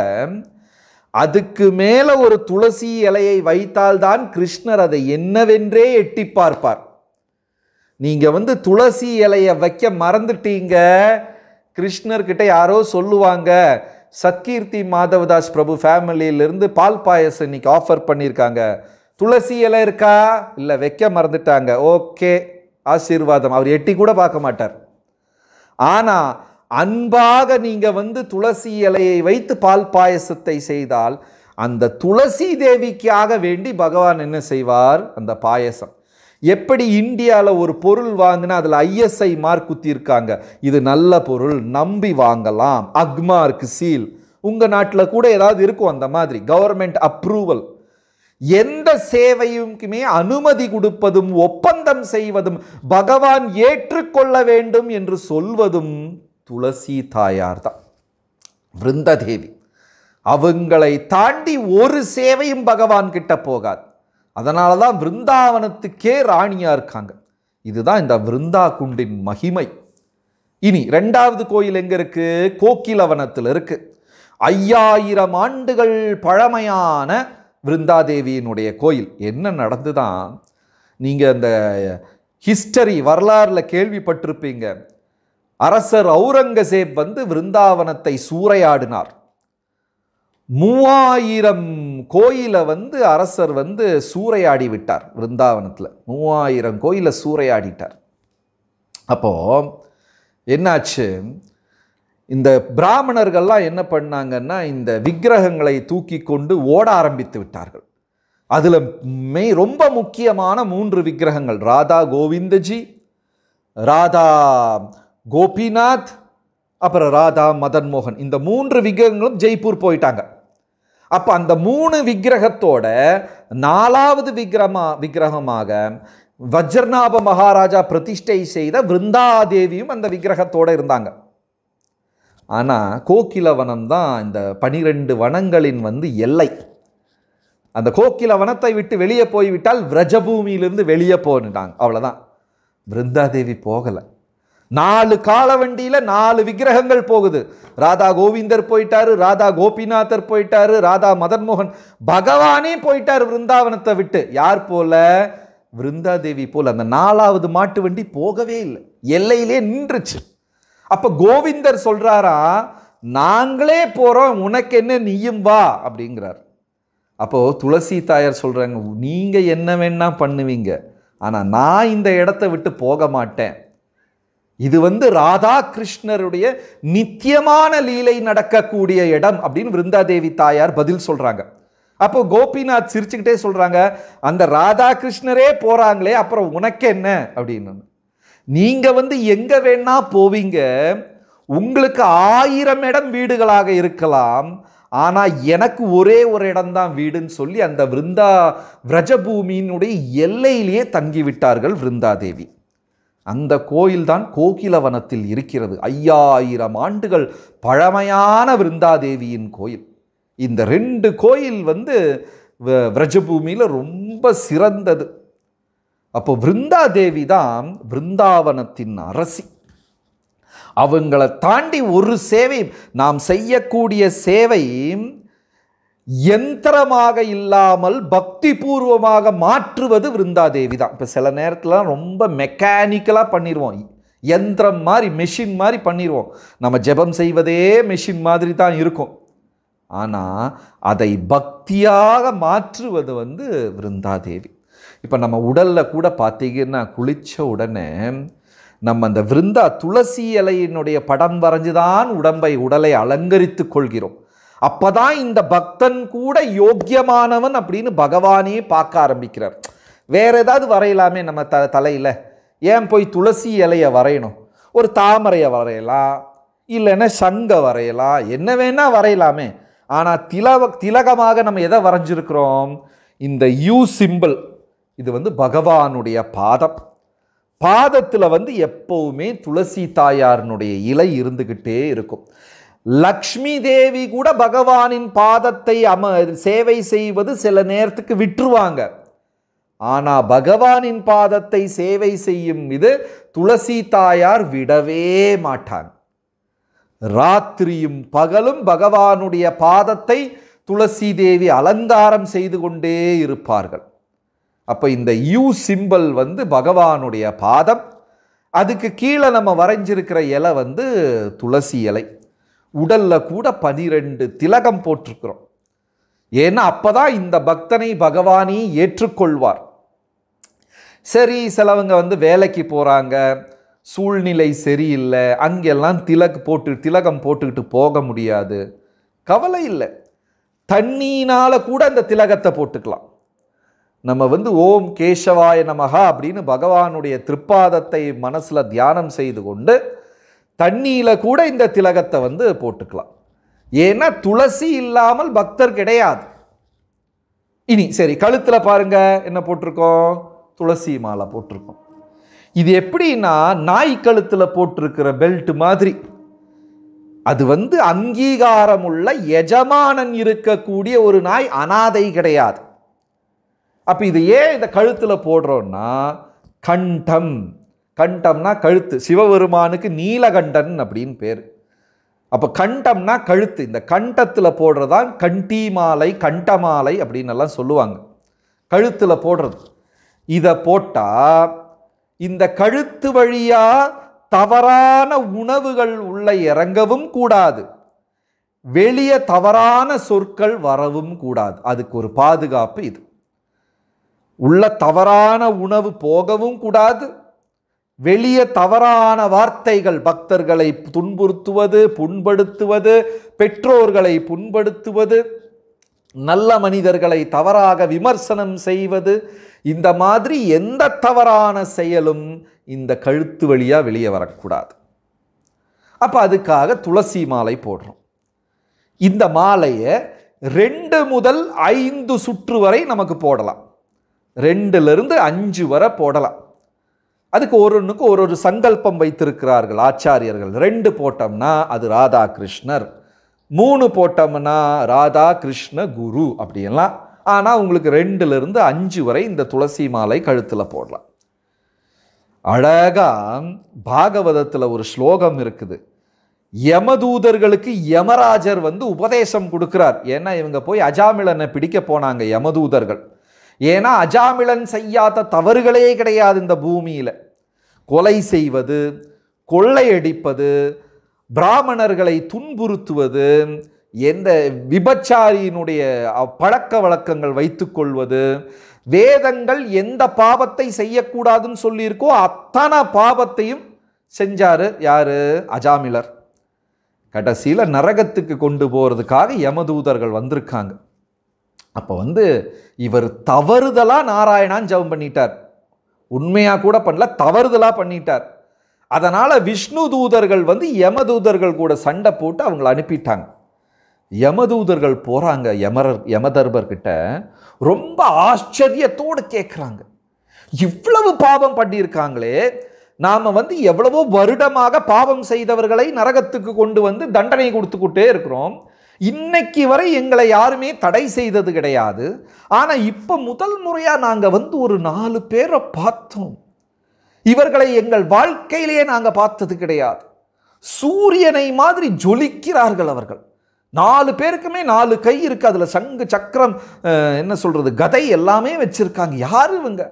அதுக்கு மேலே ஒரு துளசி இலையை வைத்தால்தான் கிருஷ்ணர் அதை என்னவென்றே எட்டி பார்ப்பார் நீங்கள் வந்து துளசி இலையை வைக்க மறந்துட்டீங்க கிருஷ்ணர்கிட்ட யாரோ சொல்லுவாங்க சத்கீர்த்தி மாதவதாஸ் பிரபு ஃபேமிலியிலிருந்து பால் பாயசம் இன்னைக்கு ஆஃபர் பண்ணியிருக்காங்க துளசி இலை இருக்கா இல்லை வைக்க மறந்துட்டாங்க ஓகே ஆசீர்வாதம் அவர் எட்டி கூட பார்க்க மாட்டார் ஆனால் அன்பாக நீங்கள் வந்து துளசி இலையை வைத்து பால் பாயசத்தை செய்தால் அந்த துளசி தேவிக்காக வேண்டி பகவான் என்ன செய்வார் அந்த பாயசம் எப்படி இந்தியாவில் ஒரு பொருள் வாங்கினா அதில் ஐஎஸ்ஐ மார்க் இருக்காங்க இது நல்ல பொருள் நம்பி வாங்கலாம் அக்மார்க் சீல் உங்கள் நாட்டில் கூட ஏதாவது இருக்கும் அந்த மாதிரி கவர்மெண்ட் அப்ரூவல் எந்த சேவையுக்குமே அனுமதி கொடுப்பதும் ஒப்பந்தம் செய்வதும் பகவான் ஏற்றுக்கொள்ள வேண்டும் என்று சொல்வதும் துளசி தாயார் தான் விருந்ததேவி அவங்களை தாண்டி ஒரு சேவையும் பகவான் கிட்ட போகாது அதனால தான் விருந்தாவனத்துக்கே ராணியாக இருக்காங்க இதுதான் இந்த விருந்தா குண்டின் மகிமை இனி ரெண்டாவது கோயில் எங்கே இருக்குது கோக்கிலவனத்தில் இருக்குது ஐயாயிரம் ஆண்டுகள் பழமையான விருந்தாதேவியினுடைய கோயில் என்ன நடந்துதான் நீங்கள் அந்த ஹிஸ்டரி வரலாறில் கேள்விப்பட்டிருப்பீங்க அரசர் அவுரங்கசேப் வந்து விருந்தாவனத்தை சூறையாடினார் மூவாயிரம் கோயிலை வந்து அரசர் வந்து சூறையாடி விட்டார் விருந்தாவனத்தில் மூவாயிரம் கோயிலை சூறையாடிட்டார் அப்போது என்னாச்சு இந்த பிராமணர்கள்லாம் என்ன பண்ணாங்கன்னா இந்த விக்கிரகங்களை தூக்கி கொண்டு ஓட ஆரம்பித்து விட்டார்கள் அதில் மெய் ரொம்ப முக்கியமான மூன்று விக்கிரகங்கள் ராதா கோவிந்தஜி ராதா கோபிநாத் அப்புறம் ராதா மதன் மோகன் இந்த மூன்று விக்கிரகங்களும் ஜெய்ப்பூர் போயிட்டாங்க அப்போ அந்த மூணு விக்கிரகத்தோட நாலாவது விக்கிரமா விக்கிரகமாக வஜ்ரநாப மகாராஜா பிரதிஷ்டை செய்த விருந்தாதேவியும் அந்த விக்கிரகத்தோடு இருந்தாங்க ஆனால் கோகிலவனம் தான் இந்த பனிரெண்டு வனங்களின் வந்து எல்லை அந்த கோக்கில வனத்தை விட்டு வெளியே போய்விட்டால் விரஜபூமியிலிருந்து வெளியே போனுட்டாங்க அவ்வளோதான் பிருந்தாதேவி போகலை நாலு கால வண்டியில் நாலு விக்கிரகங்கள் போகுது ராதா கோவிந்தர் போயிட்டாரு ராதா கோபிநாதர் போயிட்டாரு ராதா மதன்மோகன் பகவானே போயிட்டார் விருந்தாவனத்தை விட்டு யார் போல விருந்தாதேவி போல் அந்த நாலாவது மாட்டு வண்டி போகவே இல்லை எல்லையிலே நின்றுச்சு அப்போ கோவிந்தர் சொல்கிறாரா நாங்களே போகிறோம் உனக்கு என்ன நீயும் வா அப்படிங்கிறார் அப்போது துளசி தாயார் சொல்கிறாங்க நீங்கள் என்ன வேணால் பண்ணுவீங்க ஆனால் நான் இந்த இடத்த விட்டு போக மாட்டேன் இது வந்து ராதா கிருஷ்ணருடைய நித்தியமான லீலை நடக்கக்கூடிய இடம் அப்படின்னு விருந்தாதேவி தாயார் பதில் சொல்றாங்க அப்போ கோபிநாத் சிரிச்சுக்கிட்டே சொல்றாங்க அந்த ராதா கிருஷ்ணரே போறாங்களே அப்புறம் உனக்கு என்ன அப்படின்னு நீங்க வந்து எங்க வேணா போவீங்க உங்களுக்கு ஆயிரம் இடம் வீடுகளாக இருக்கலாம் ஆனால் எனக்கு ஒரே ஒரு இடம்தான் வீடுன்னு சொல்லி அந்த விருந்தா விரஜபூமியினுடைய எல்லையிலேயே தங்கிவிட்டார்கள் விருந்தாதேவி அந்த கோயில்தான் கோகிலவனத்தில் இருக்கிறது ஐயாயிரம் ஆண்டுகள் பழமையான விருந்தாதேவியின் கோயில் இந்த ரெண்டு கோயில் வந்து விரஜபூமியில் ரொம்ப சிறந்தது அப்போ விருந்தாதேவி தான் விருந்தாவனத்தின் அரசி அவங்கள தாண்டி ஒரு சேவை நாம் செய்யக்கூடிய சேவை எந்திரமாக இல்லாமல் பக்தி பூர்வமாக மாற்றுவது விருந்தாதேவி தான் இப்போ சில நேரத்தில் ரொம்ப மெக்கானிக்கலாக பண்ணிடுவோம் எந்திரம் மாதிரி மெஷின் மாதிரி பண்ணிடுவோம் நம்ம ஜெபம் செய்வதே மெஷின் மாதிரி தான் இருக்கும் ஆனால் அதை பக்தியாக மாற்றுவது வந்து விருந்தாதேவி இப்போ நம்ம உடலில் கூட பார்த்தீங்கன்னா குளித்த உடனே நம்ம அந்த விருந்தா துளசி இலையினுடைய படம் வரைஞ்சு தான் உடம்பை உடலை அலங்கரித்து கொள்கிறோம் அப்பதான் இந்த பக்தன் கூட யோக்கியமானவன் அப்படின்னு பகவானே பார்க்க ஆரம்பிக்கிறார் வேற ஏதாவது வரையலாமே நம்ம த தலையில் ஏன் போய் துளசி இலையை வரையணும் ஒரு தாமரையை வரையலாம் இல்லைன்னா சங்கை வரையலாம் என்ன வேணால் வரையலாமே ஆனால் தில திலகமாக நம்ம எதை வரைஞ்சிருக்கிறோம் இந்த யூ சிம்பிள் இது வந்து பகவானுடைய பாதம் பாதத்தில் வந்து எப்போவுமே துளசி தாயாரனுடைய இலை இருந்துக்கிட்டே இருக்கும் லக்ஷ்மி தேவி கூட பகவானின் பாதத்தை அம சேவை செய்வது சில நேரத்துக்கு விட்டுருவாங்க ஆனால் பகவானின் பாதத்தை சேவை செய்யும் இது துளசி தாயார் விடவே மாட்டாங்க ராத்திரியும் பகலும் பகவானுடைய பாதத்தை துளசி தேவி அலங்காரம் செய்து கொண்டே இருப்பார்கள் அப்போ இந்த யூ சிம்பல் வந்து பகவானுடைய பாதம் அதுக்கு கீழே நம்ம வரைஞ்சிருக்கிற இலை வந்து துளசி இலை உடலில் கூட பனிரெண்டு திலகம் போட்டிருக்கிறோம் ஏன்னா அப்போ தான் இந்த பக்தனை பகவானே ஏற்றுக்கொள்வார் சரி சிலவங்க வந்து வேலைக்கு போகிறாங்க சூழ்நிலை சரியில்லை அங்கெல்லாம் திலக் போட்டு திலகம் போட்டுக்கிட்டு போக முடியாது கவலை இல்லை தண்ணினால் கூட அந்த திலகத்தை போட்டுக்கலாம் நம்ம வந்து ஓம் கேசவாய நமகா அப்படின்னு பகவானுடைய திருப்பாதத்தை மனசில் தியானம் செய்து கொண்டு தண்ணியில் கூட இந்த திலகத்தை வந்து போட்டுக்கலாம் ஏன்னா துளசி இல்லாமல் பக்தர் கிடையாது இனி சரி கழுத்தில் பாருங்க என்ன போட்டிருக்கோம் துளசி மாலை போட்டிருக்கோம் இது எப்படின்னா நாய் கழுத்தில் போட்டிருக்கிற பெல்ட் மாதிரி அது வந்து அங்கீகாரம் உள்ள எஜமானன் இருக்கக்கூடிய ஒரு நாய் அனாதை கிடையாது அப்போ இது ஏன் இந்த கழுத்தில் போடுறோன்னா கண்டம் கண்டம்னா கழுத்து சிவபெருமானுக்கு நீலகண்டன் அப்படின்னு பேர் அப்போ கண்டம்னா கழுத்து இந்த கண்டத்தில் போடுறதான் கண்டி மாலை கண்டமாலை அப்படின்னு எல்லாம் சொல்லுவாங்க கழுத்தில் போடுறது இதை போட்டால் இந்த கழுத்து வழியாக தவறான உணவுகள் உள்ள இறங்கவும் கூடாது வெளியே தவறான சொற்கள் வரவும் கூடாது அதுக்கு ஒரு பாதுகாப்பு இது உள்ள தவறான உணவு போகவும் கூடாது வெளிய தவறான வார்த்தைகள் பக்தர்களை துன்புறுத்துவது புண்படுத்துவது பெற்றோர்களை புண்படுத்துவது நல்ல மனிதர்களை தவறாக விமர்சனம் செய்வது இந்த மாதிரி எந்த தவறான செயலும் இந்த கழுத்து வழியாக வெளியே வரக்கூடாது அப்போ அதுக்காக துளசி மாலை போடுறோம் இந்த மாலையை ரெண்டு முதல் ஐந்து சுற்று வரை நமக்கு போடலாம் ரெண்டுலேருந்து அஞ்சு வரை போடலாம் அதுக்கு ஒரு ஒன்றுக்கு ஒரு ஒரு சங்கல்பம் வைத்திருக்கிறார்கள் ஆச்சாரியர்கள் ரெண்டு போட்டோம்னா அது ராதாகிருஷ்ணர் மூணு போட்டோம்னா ராதா கிருஷ்ண குரு அப்படின்லாம் ஆனால் உங்களுக்கு ரெண்டுலேருந்து அஞ்சு வரை இந்த துளசி மாலை கழுத்தில் போடலாம் அழகாக பாகவதத்தில் ஒரு ஸ்லோகம் இருக்குது யமதூதர்களுக்கு யமராஜர் வந்து உபதேசம் கொடுக்குறார் ஏன்னா இவங்க போய் அஜாமிலனை பிடிக்க போனாங்க யமதூதர்கள் ஏன்னா அஜாமிலன் செய்யாத தவறுகளே கிடையாது இந்த பூமியில் கொலை செய்வது கொள்ளையடிப்பது பிராமணர்களை துன்புறுத்துவது எந்த விபச்சாரியினுடைய பழக்க வழக்கங்கள் வைத்துக்கொள்வது வேதங்கள் எந்த பாவத்தை செய்யக்கூடாதுன்னு சொல்லியிருக்கோ அத்தனை பாவத்தையும் செஞ்சார் யார் அஜாமிலர் கடைசியில் நரகத்துக்கு கொண்டு போகிறதுக்காக யமதூதர்கள் வந்திருக்காங்க அப்போ வந்து இவர் தவறுதலாக நாராயணான் ஜெபம் பண்ணிட்டார் உண்மையாக கூட பண்ணல தவறுதலாக பண்ணிட்டார் அதனால் விஷ்ணு தூதர்கள் வந்து யமதூதர்கள் கூட சண்டை போட்டு அவங்கள அனுப்பிட்டாங்க யமதூதர்கள் போகிறாங்க யமரர் யமதர்பர்கிட்ட ரொம்ப ஆச்சரியத்தோடு கேட்குறாங்க இவ்வளவு பாவம் பண்ணியிருக்காங்களே நாம் வந்து எவ்வளவோ வருடமாக பாவம் செய்தவர்களை நரகத்துக்கு கொண்டு வந்து தண்டனை கொடுத்துக்கிட்டே இருக்கிறோம் இன்னைக்கு வரை எங்களை யாருமே தடை செய்தது கிடையாது ஆனால் இப்போ முதல் முறையாக நாங்கள் வந்து ஒரு நாலு பேரை பார்த்தோம் இவர்களை எங்கள் வாழ்க்கையிலேயே நாங்கள் பார்த்தது கிடையாது சூரியனை மாதிரி ஜொலிக்கிறார்கள் அவர்கள் நாலு பேருக்குமே நாலு கை இருக்குது அதில் சங்கு சக்கரம் என்ன சொல்கிறது கதை எல்லாமே வச்சுருக்காங்க யார் இவங்க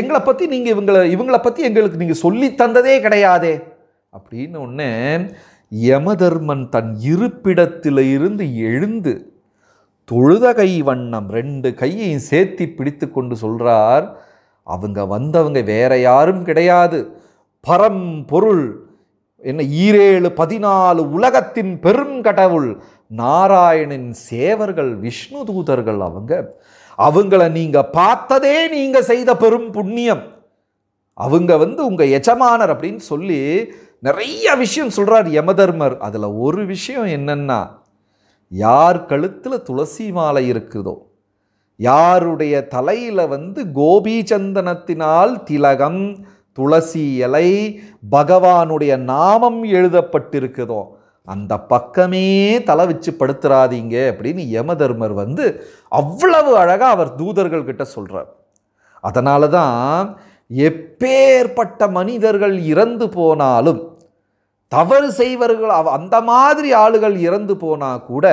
எங்களை பற்றி நீங்கள் இவங்களை இவங்களை பற்றி எங்களுக்கு நீங்கள் சொல்லி தந்ததே கிடையாதே அப்படின்னு ஒன்று யமதர்மன் தன் இருப்பிடத்திலிருந்து எழுந்து தொழுதகை வண்ணம் ரெண்டு கையையும் சேர்த்தி பிடித்து கொண்டு சொல்கிறார் அவங்க வந்தவங்க வேற யாரும் கிடையாது பரம் பொருள் என்ன ஈரேழு பதினாலு உலகத்தின் பெரும் கடவுள் நாராயணின் சேவர்கள் விஷ்ணு தூதர்கள் அவங்க அவங்கள நீங்கள் பார்த்ததே நீங்கள் செய்த பெரும் புண்ணியம் அவங்க வந்து உங்கள் எஜமானர் அப்படின்னு சொல்லி நிறைய விஷயம் சொல்கிறார் யமதர்மர் அதில் ஒரு விஷயம் என்னென்னா யார் கழுத்தில் துளசி மாலை இருக்குதோ யாருடைய தலையில் வந்து கோபி சந்தனத்தினால் திலகம் துளசி இலை பகவானுடைய நாமம் எழுதப்பட்டிருக்குதோ அந்த பக்கமே தலை வச்சு படுத்துறாதீங்க அப்படின்னு யமதர்மர் வந்து அவ்வளவு அழகாக அவர் தூதர்கள் கிட்ட சொல்கிறார் அதனால தான் எப்பேற்பட்ட மனிதர்கள் இறந்து போனாலும் தவறு செய்வர்கள் அவ அந்த மாதிரி ஆளுகள் இறந்து போனால் கூட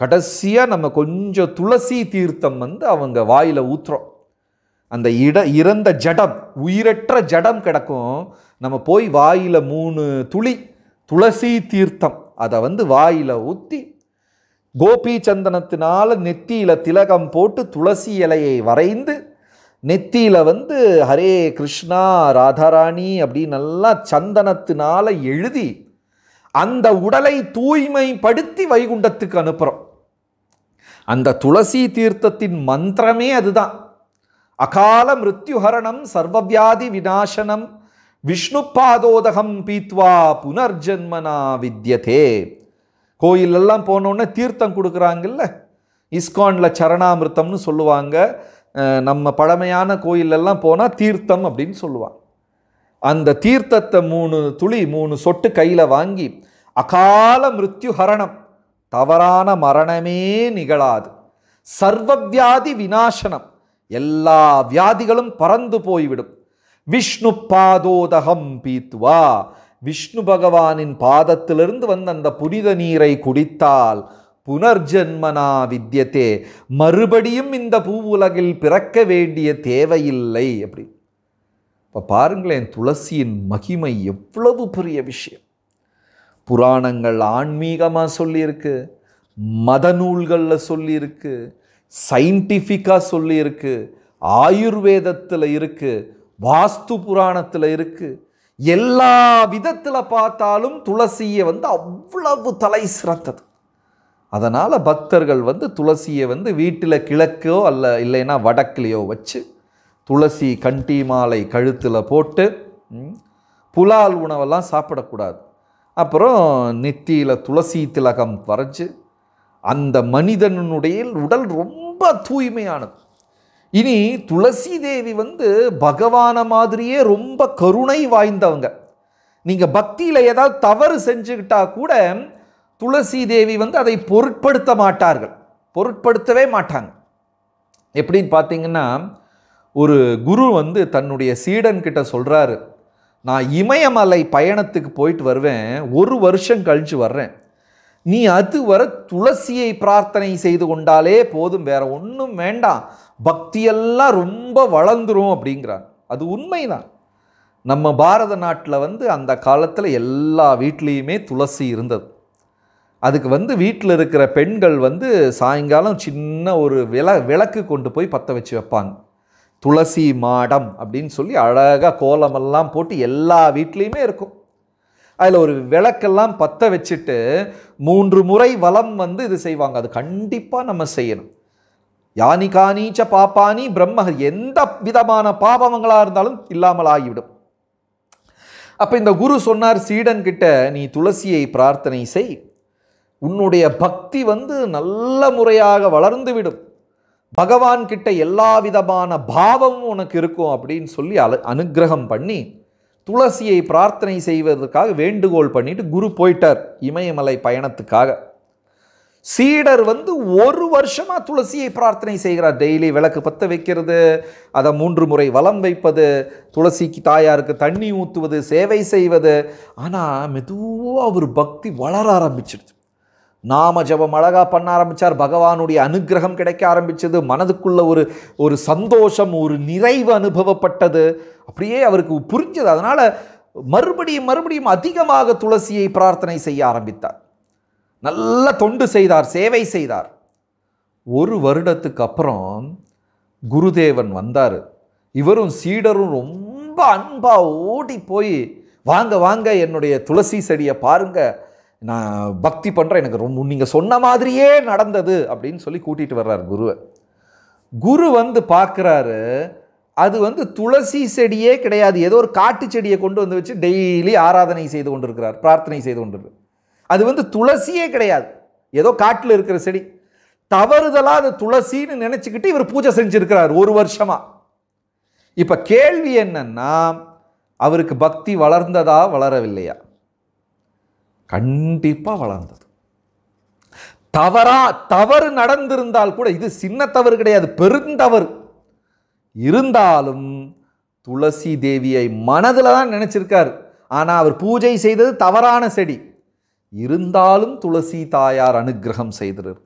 கடைசியாக நம்ம கொஞ்சம் துளசி தீர்த்தம் வந்து அவங்க வாயில் ஊற்றுறோம் அந்த இட இறந்த ஜடம் உயிரற்ற ஜடம் கிடக்கும் நம்ம போய் வாயில் மூணு துளி துளசி தீர்த்தம் அதை வந்து வாயில் ஊற்றி கோபி சந்தனத்தினால் நெத்தியில் திலகம் போட்டு துளசி இலையை வரைந்து நெத்தியில் வந்து ஹரே கிருஷ்ணா ராதாராணி அப்படின்னு நல்லா சந்தனத்தினால் எழுதி அந்த உடலை தூய்மைப்படுத்தி வைகுண்டத்துக்கு அனுப்புகிறோம் அந்த துளசி தீர்த்தத்தின் மந்திரமே அதுதான் அகால மிருத்யுஹரணம் சர்வவியாதி விநாசனம் விஷ்ணு பாதோதகம் பீத்வா புனர்ஜன்மனா வித்யதே கோயிலெல்லாம் போனோன்னே தீர்த்தம் கொடுக்குறாங்கல்ல இஸ்கான்ல சரணாமிர்த்தம்னு சொல்லுவாங்க நம்ம பழமையான கோயிலெல்லாம் போனால் தீர்த்தம் அப்படின்னு சொல்லுவான் அந்த தீர்த்தத்தை மூணு துளி மூணு சொட்டு கையில் வாங்கி அகால மிருத்யு ஹரணம் தவறான மரணமே நிகழாது சர்வவியாதி வினாசனம் எல்லா வியாதிகளும் பறந்து போய்விடும் விஷ்ணு பாதோதகம் பீத்துவா விஷ்ணு பகவானின் பாதத்திலிருந்து வந்த அந்த புனித நீரை குடித்தால் புனர்ஜென்மனா வித்தியத்தே மறுபடியும் இந்த பூ உலகில் பிறக்க வேண்டிய தேவையில்லை அப்படி இப்போ பாருங்களேன் துளசியின் மகிமை எவ்வளவு பெரிய விஷயம் புராணங்கள் ஆன்மீகமாக சொல்லியிருக்கு மத நூல்களில் சொல்லியிருக்கு சயின்டிஃபிக்காக சொல்லியிருக்கு ஆயுர்வேதத்தில் இருக்குது வாஸ்து புராணத்தில் இருக்குது எல்லா விதத்தில் பார்த்தாலும் துளசியை வந்து அவ்வளவு தலை சிறந்தது அதனால் பக்தர்கள் வந்து துளசியை வந்து வீட்டில் கிழக்கோ அல்ல இல்லைன்னா வடக்கிலையோ வச்சு துளசி கண்டி மாலை கழுத்தில் போட்டு புலால் உணவெல்லாம் சாப்பிடக்கூடாது அப்புறம் நெத்தியில் துளசி திலகம் வரைஞ்சி அந்த மனிதனுடைய உடல் ரொம்ப தூய்மையானது இனி துளசி தேவி வந்து பகவான மாதிரியே ரொம்ப கருணை வாய்ந்தவங்க நீங்கள் பக்தியில் ஏதாவது தவறு செஞ்சுக்கிட்டா கூட துளசி தேவி வந்து அதை பொருட்படுத்த மாட்டார்கள் பொருட்படுத்தவே மாட்டாங்க எப்படின்னு பார்த்தீங்கன்னா ஒரு குரு வந்து தன்னுடைய சீடன் கிட்ட சொல்கிறாரு நான் இமயமலை பயணத்துக்கு போயிட்டு வருவேன் ஒரு வருஷம் கழித்து வர்றேன் நீ அது வர துளசியை பிரார்த்தனை செய்து கொண்டாலே போதும் வேற ஒன்றும் வேண்டாம் பக்தியெல்லாம் ரொம்ப வளர்ந்துரும் அப்படிங்கிறாங்க அது உண்மைதான் நம்ம பாரத நாட்டில் வந்து அந்த காலத்தில் எல்லா வீட்லேயுமே துளசி இருந்தது அதுக்கு வந்து வீட்டில் இருக்கிற பெண்கள் வந்து சாயங்காலம் சின்ன ஒரு விள விளக்கு கொண்டு போய் பற்ற வச்சு வைப்பாங்க துளசி மாடம் அப்படின்னு சொல்லி அழகாக கோலமெல்லாம் போட்டு எல்லா வீட்லேயுமே இருக்கும் அதில் ஒரு விளக்கெல்லாம் பற்ற வச்சுட்டு மூன்று முறை வலம் வந்து இது செய்வாங்க அது கண்டிப்பாக நம்ம செய்யணும் யானி காணீச்ச பாப்பானி பிரம்ம எந்த விதமான பாபங்களாக இருந்தாலும் இல்லாமல் ஆகிவிடும் அப்போ இந்த குரு சொன்னார் சீடன்கிட்ட நீ துளசியை பிரார்த்தனை செய் உன்னுடைய பக்தி வந்து நல்ல முறையாக வளர்ந்துவிடும் பகவான் கிட்ட எல்லா விதமான பாவமும் உனக்கு இருக்கும் அப்படின்னு சொல்லி அல அனுகிரகம் பண்ணி துளசியை பிரார்த்தனை செய்வதற்காக வேண்டுகோள் பண்ணிட்டு குரு போயிட்டார் இமயமலை பயணத்துக்காக சீடர் வந்து ஒரு வருஷமாக துளசியை பிரார்த்தனை செய்கிறார் டெய்லி விளக்கு பற்ற வைக்கிறது அதை மூன்று முறை வலம் வைப்பது துளசிக்கு தாயாருக்கு தண்ணி ஊற்றுவது சேவை செய்வது ஆனால் மெதுவாக அவர் பக்தி வளர ஆரம்பிச்சிடுச்சு நாம ஜபம் அழகாக பண்ண ஆரம்பித்தார் பகவானுடைய அனுகிரகம் கிடைக்க ஆரம்பித்தது மனதுக்குள்ள ஒரு ஒரு சந்தோஷம் ஒரு நிறைவு அனுபவப்பட்டது அப்படியே அவருக்கு புரிஞ்சது அதனால் மறுபடியும் மறுபடியும் அதிகமாக துளசியை பிரார்த்தனை செய்ய ஆரம்பித்தார் நல்ல தொண்டு செய்தார் சேவை செய்தார் ஒரு வருடத்துக்கு அப்புறம் குருதேவன் வந்தார் இவரும் சீடரும் ரொம்ப அன்பாக ஓடி போய் வாங்க வாங்க என்னுடைய துளசி செடியை பாருங்கள் நான் பக்தி பண்ணுறேன் எனக்கு ரொம்ப நீங்கள் சொன்ன மாதிரியே நடந்தது அப்படின்னு சொல்லி கூட்டிகிட்டு வர்றார் குருவை குரு வந்து பார்க்குறாரு அது வந்து துளசி செடியே கிடையாது ஏதோ ஒரு காட்டு செடியை கொண்டு வந்து வச்சு டெய்லி ஆராதனை செய்து கொண்டிருக்கிறார் பிரார்த்தனை செய்து கொண்டிருக்கிறார் அது வந்து துளசியே கிடையாது ஏதோ காட்டில் இருக்கிற செடி தவறுதலாக அது துளசின்னு நினச்சிக்கிட்டு இவர் பூஜை செஞ்சுருக்கிறார் ஒரு வருஷமாக இப்போ கேள்வி என்னன்னா அவருக்கு பக்தி வளர்ந்ததா வளரவில்லையா கண்டிப்பாக வளர்ந்தது தவறா தவறு நடந்திருந்தால் கூட இது சின்ன தவறு கிடையாது பெருந்தவறு இருந்தாலும் துளசி தேவியை மனதில் தான் நினச்சிருக்கார் ஆனால் அவர் பூஜை செய்தது தவறான செடி இருந்தாலும் துளசி தாயார் அனுகிரகம் செய்திருக்கிறார்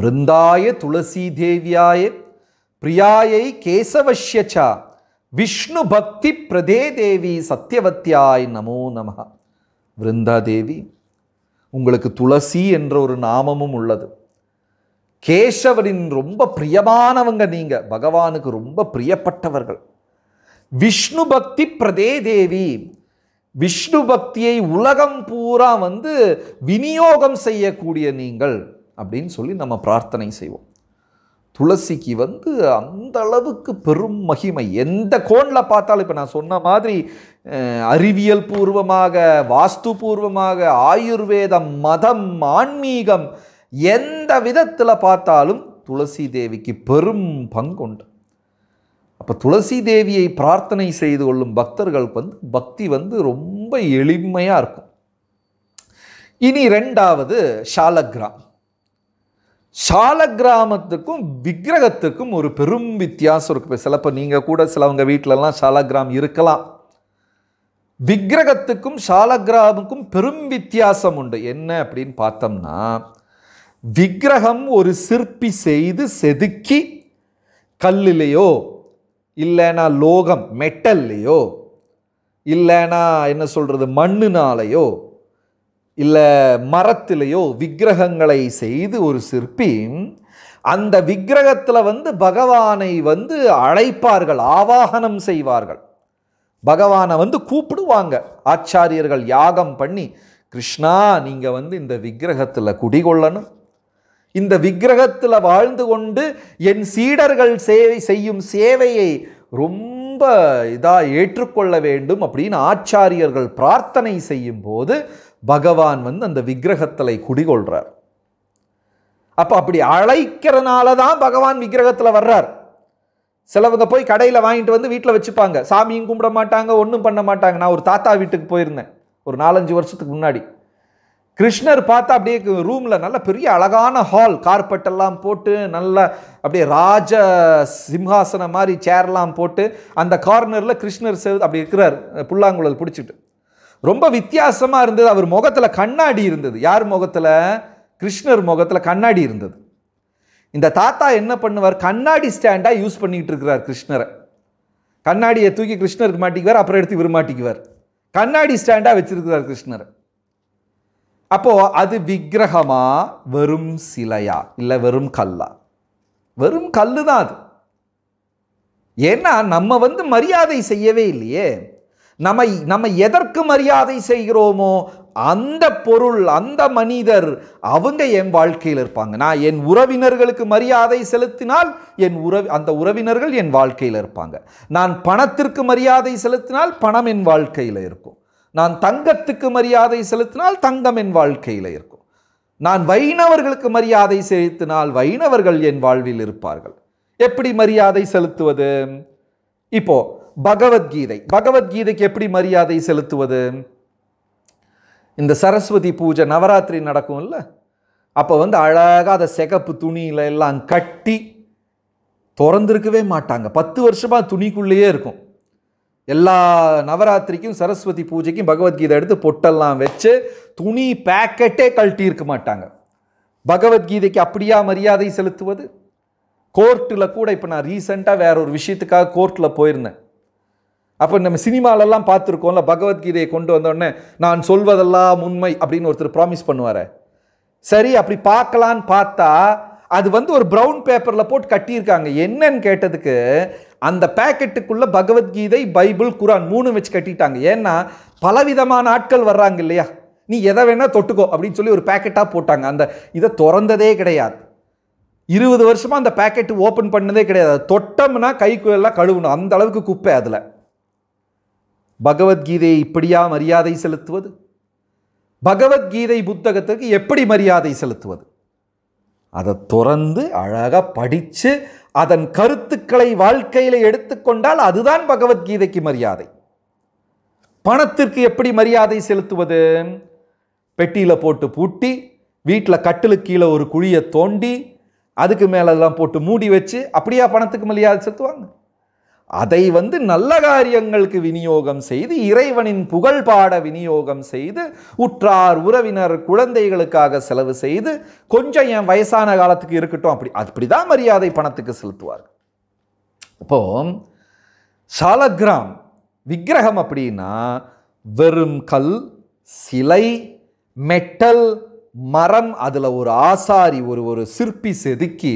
விருந்தாய துளசி தேவியாய பிரியாயை கேசவஷ்யச்சா விஷ்ணு பக்தி பிரதே தேவி சத்தியவத்தியாய் நமோ நமகா விருந்தாதேவி உங்களுக்கு துளசி என்ற ஒரு நாமமும் உள்ளது கேசவரின் ரொம்ப பிரியமானவங்க நீங்கள் பகவானுக்கு ரொம்ப பிரியப்பட்டவர்கள் விஷ்ணு பக்தி பிரதே தேவி விஷ்ணு பக்தியை உலகம் பூரா வந்து விநியோகம் செய்யக்கூடிய நீங்கள் அப்படின்னு சொல்லி நம்ம பிரார்த்தனை செய்வோம் துளசிக்கு வந்து அந்த அளவுக்கு பெரும் மகிமை எந்த கோணில் பார்த்தாலும் இப்போ நான் சொன்ன மாதிரி அறிவியல் பூர்வமாக வாஸ்து பூர்வமாக ஆயுர்வேதம் மதம் ஆன்மீகம் எந்த விதத்தில் பார்த்தாலும் துளசி தேவிக்கு பெரும் பங்குண்டு அப்போ துளசி தேவியை பிரார்த்தனை செய்து கொள்ளும் பக்தர்களுக்கு வந்து பக்தி வந்து ரொம்ப எளிமையாக இருக்கும் இனி ரெண்டாவது ஷாலக்ராம் ஷாலகிராமத்துக்கும் விக்கிரகத்துக்கும் ஒரு பெரும் வித்தியாசம் இருக்குது இப்போ சிலப்போ நீங்கள் கூட சிலவங்க வீட்டிலலாம் ஷாலகிராம் இருக்கலாம் விக்கிரகத்துக்கும் சாலக்கிராமுக்கும் பெரும் வித்தியாசம் உண்டு என்ன அப்படின்னு பார்த்தோம்னா விக்கிரகம் ஒரு சிற்பி செய்து செதுக்கி கல்லிலேயோ இல்லைனா லோகம் மெட்டல்லையோ இல்லைனா என்ன சொல்கிறது மண்ணுனாலேயோ இல்லை மரத்திலேயோ விக்கிரகங்களை செய்து ஒரு சிற்பி அந்த விக்கிரகத்தில் வந்து பகவானை வந்து அழைப்பார்கள் ஆவாகனம் செய்வார்கள் பகவானை வந்து கூப்பிடுவாங்க ஆச்சாரியர்கள் யாகம் பண்ணி கிருஷ்ணா நீங்கள் வந்து இந்த விக்கிரகத்தில் குடிகொள்ளணும் இந்த விக்கிரகத்தில் வாழ்ந்து கொண்டு என் சீடர்கள் சேவை செய்யும் சேவையை ரொம்ப இதாக ஏற்றுக்கொள்ள வேண்டும் அப்படின்னு ஆச்சாரியர்கள் பிரார்த்தனை செய்யும் போது பகவான் வந்து அந்த விக்கிரகத்தில் குடிகொள்கிறார் அப்போ அப்படி அழைக்கிறனால தான் பகவான் விக்கிரகத்தில் வர்றார் சிலவங்க போய் கடையில் வாங்கிட்டு வந்து வீட்டில் வச்சுப்பாங்க சாமியும் கும்பிட மாட்டாங்க ஒன்றும் பண்ண மாட்டாங்க நான் ஒரு தாத்தா வீட்டுக்கு போயிருந்தேன் ஒரு நாலஞ்சு வருஷத்துக்கு முன்னாடி கிருஷ்ணர் பார்த்தா அப்படியே ரூமில் நல்ல பெரிய அழகான ஹால் கார்பெட்டெல்லாம் போட்டு நல்ல அப்படியே ராஜ சிம்ஹாசனம் மாதிரி சேர்லாம் போட்டு அந்த கார்னரில் கிருஷ்ணர் செவ் அப்படி இருக்கிறார் புல்லாங்குழல் பிடிச்சிட்டு ரொம்ப வித்தியாசமாக இருந்தது அவர் முகத்தில் கண்ணாடி இருந்தது யார் முகத்தில் கிருஷ்ணர் முகத்தில் கண்ணாடி இருந்தது இந்த தாத்தா என்ன பண்ணுவார் கண்ணாடி ஸ்டாண்டாக யூஸ் பண்ணிகிட்டு இருக்கிறார் கிருஷ்ணரை கண்ணாடியை தூக்கி கிருஷ்ணருக்கு மாட்டிக்குவார் அப்புறம் எடுத்து இவர் கண்ணாடி ஸ்டாண்டாக வச்சிருக்கிறார் கிருஷ்ணர் அப்போது அது விக்கிரகமா வெறும் சிலையா இல்லை வெறும் கல்லா வெறும் கல் தான் அது ஏன்னா நம்ம வந்து மரியாதை செய்யவே இல்லையே நம்ம நம்ம எதற்கு மரியாதை செய்கிறோமோ அந்த பொருள் அந்த மனிதர் அவங்க என் வாழ்க்கையில் இருப்பாங்க நான் என் உறவினர்களுக்கு மரியாதை செலுத்தினால் என் உறவி அந்த உறவினர்கள் என் வாழ்க்கையில் இருப்பாங்க நான் பணத்திற்கு மரியாதை செலுத்தினால் பணம் என் வாழ்க்கையில் இருக்கும் நான் தங்கத்துக்கு மரியாதை செலுத்தினால் தங்கம் என் வாழ்க்கையில் இருக்கும் நான் வைணவர்களுக்கு மரியாதை செலுத்தினால் வைணவர்கள் என் வாழ்வில் இருப்பார்கள் எப்படி மரியாதை செலுத்துவது இப்போ பகவத்கீதை பகவத்கீதைக்கு எப்படி மரியாதை செலுத்துவது இந்த சரஸ்வதி பூஜை நவராத்திரி நடக்கும்ல அப்போ வந்து அழகாக அதை சிகப்பு துணியில் எல்லாம் கட்டி திறந்துருக்கவே மாட்டாங்க பத்து வருஷமாக துணிக்குள்ளேயே இருக்கும் எல்லா நவராத்திரிக்கும் சரஸ்வதி பூஜைக்கும் பகவத்கீதை எடுத்து பொட்டெல்லாம் வச்சு துணி பேக்கெட்டே கழட்டி இருக்க மாட்டாங்க பகவத்கீதைக்கு அப்படியா மரியாதை செலுத்துவது கோர்ட்டில் கூட இப்போ நான் ரீசெண்டாக வேற ஒரு விஷயத்துக்காக கோர்ட்டில் போயிருந்தேன் அப்போ நம்ம சினிமாலெல்லாம் பார்த்துருக்கோம்ல பகவத்கீதையை கொண்டு வந்தோடனே நான் சொல்வதெல்லாம் உண்மை அப்படின்னு ஒருத்தர் ப்ராமிஸ் பண்ணுவார் சரி அப்படி பார்க்கலான்னு பார்த்தா அது வந்து ஒரு ப்ரௌன் பேப்பரில் போட்டு கட்டியிருக்காங்க என்னன்னு கேட்டதுக்கு அந்த பேக்கெட்டுக்குள்ளே பகவத்கீதை பைபிள் குரான் மூணு வச்சு கட்டிட்டாங்க ஏன்னா பலவிதமான ஆட்கள் வர்றாங்க இல்லையா நீ எதை வேணால் தொட்டுக்கோ அப்படின்னு சொல்லி ஒரு பேக்கெட்டாக போட்டாங்க அந்த இதை திறந்ததே கிடையாது இருபது வருஷமாக அந்த பேக்கெட்டு ஓப்பன் பண்ணதே கிடையாது தொட்டோம்னா கைக்குள்ளெல்லாம் கழுவணும் அந்த அளவுக்கு குப்பை அதில் பகவத்கீதையை இப்படியா மரியாதை செலுத்துவது பகவத்கீதை புத்தகத்திற்கு எப்படி மரியாதை செலுத்துவது அதை துறந்து அழகாக படித்து அதன் கருத்துக்களை வாழ்க்கையில் எடுத்துக்கொண்டால் அதுதான் பகவத்கீதைக்கு மரியாதை பணத்திற்கு எப்படி மரியாதை செலுத்துவது பெட்டியில் போட்டு பூட்டி வீட்டில் கட்டிலுக்கு கீழே ஒரு குழியை தோண்டி அதுக்கு மேலெல்லாம் போட்டு மூடி வச்சு அப்படியா பணத்துக்கு மரியாதை செலுத்துவாங்க அதை வந்து நல்ல காரியங்களுக்கு விநியோகம் செய்து இறைவனின் புகழ் பாட விநியோகம் செய்து உற்றார் உறவினர் குழந்தைகளுக்காக செலவு செய்து கொஞ்சம் என் வயசான காலத்துக்கு இருக்கட்டும் அப்படி அப்படிதான் மரியாதை பணத்துக்கு செலுத்துவார் இப்போ சாலகிராம் விக்கிரகம் அப்படின்னா வெறும் கல் சிலை மெட்டல் மரம் அதில் ஒரு ஆசாரி ஒரு ஒரு சிற்பி செதுக்கி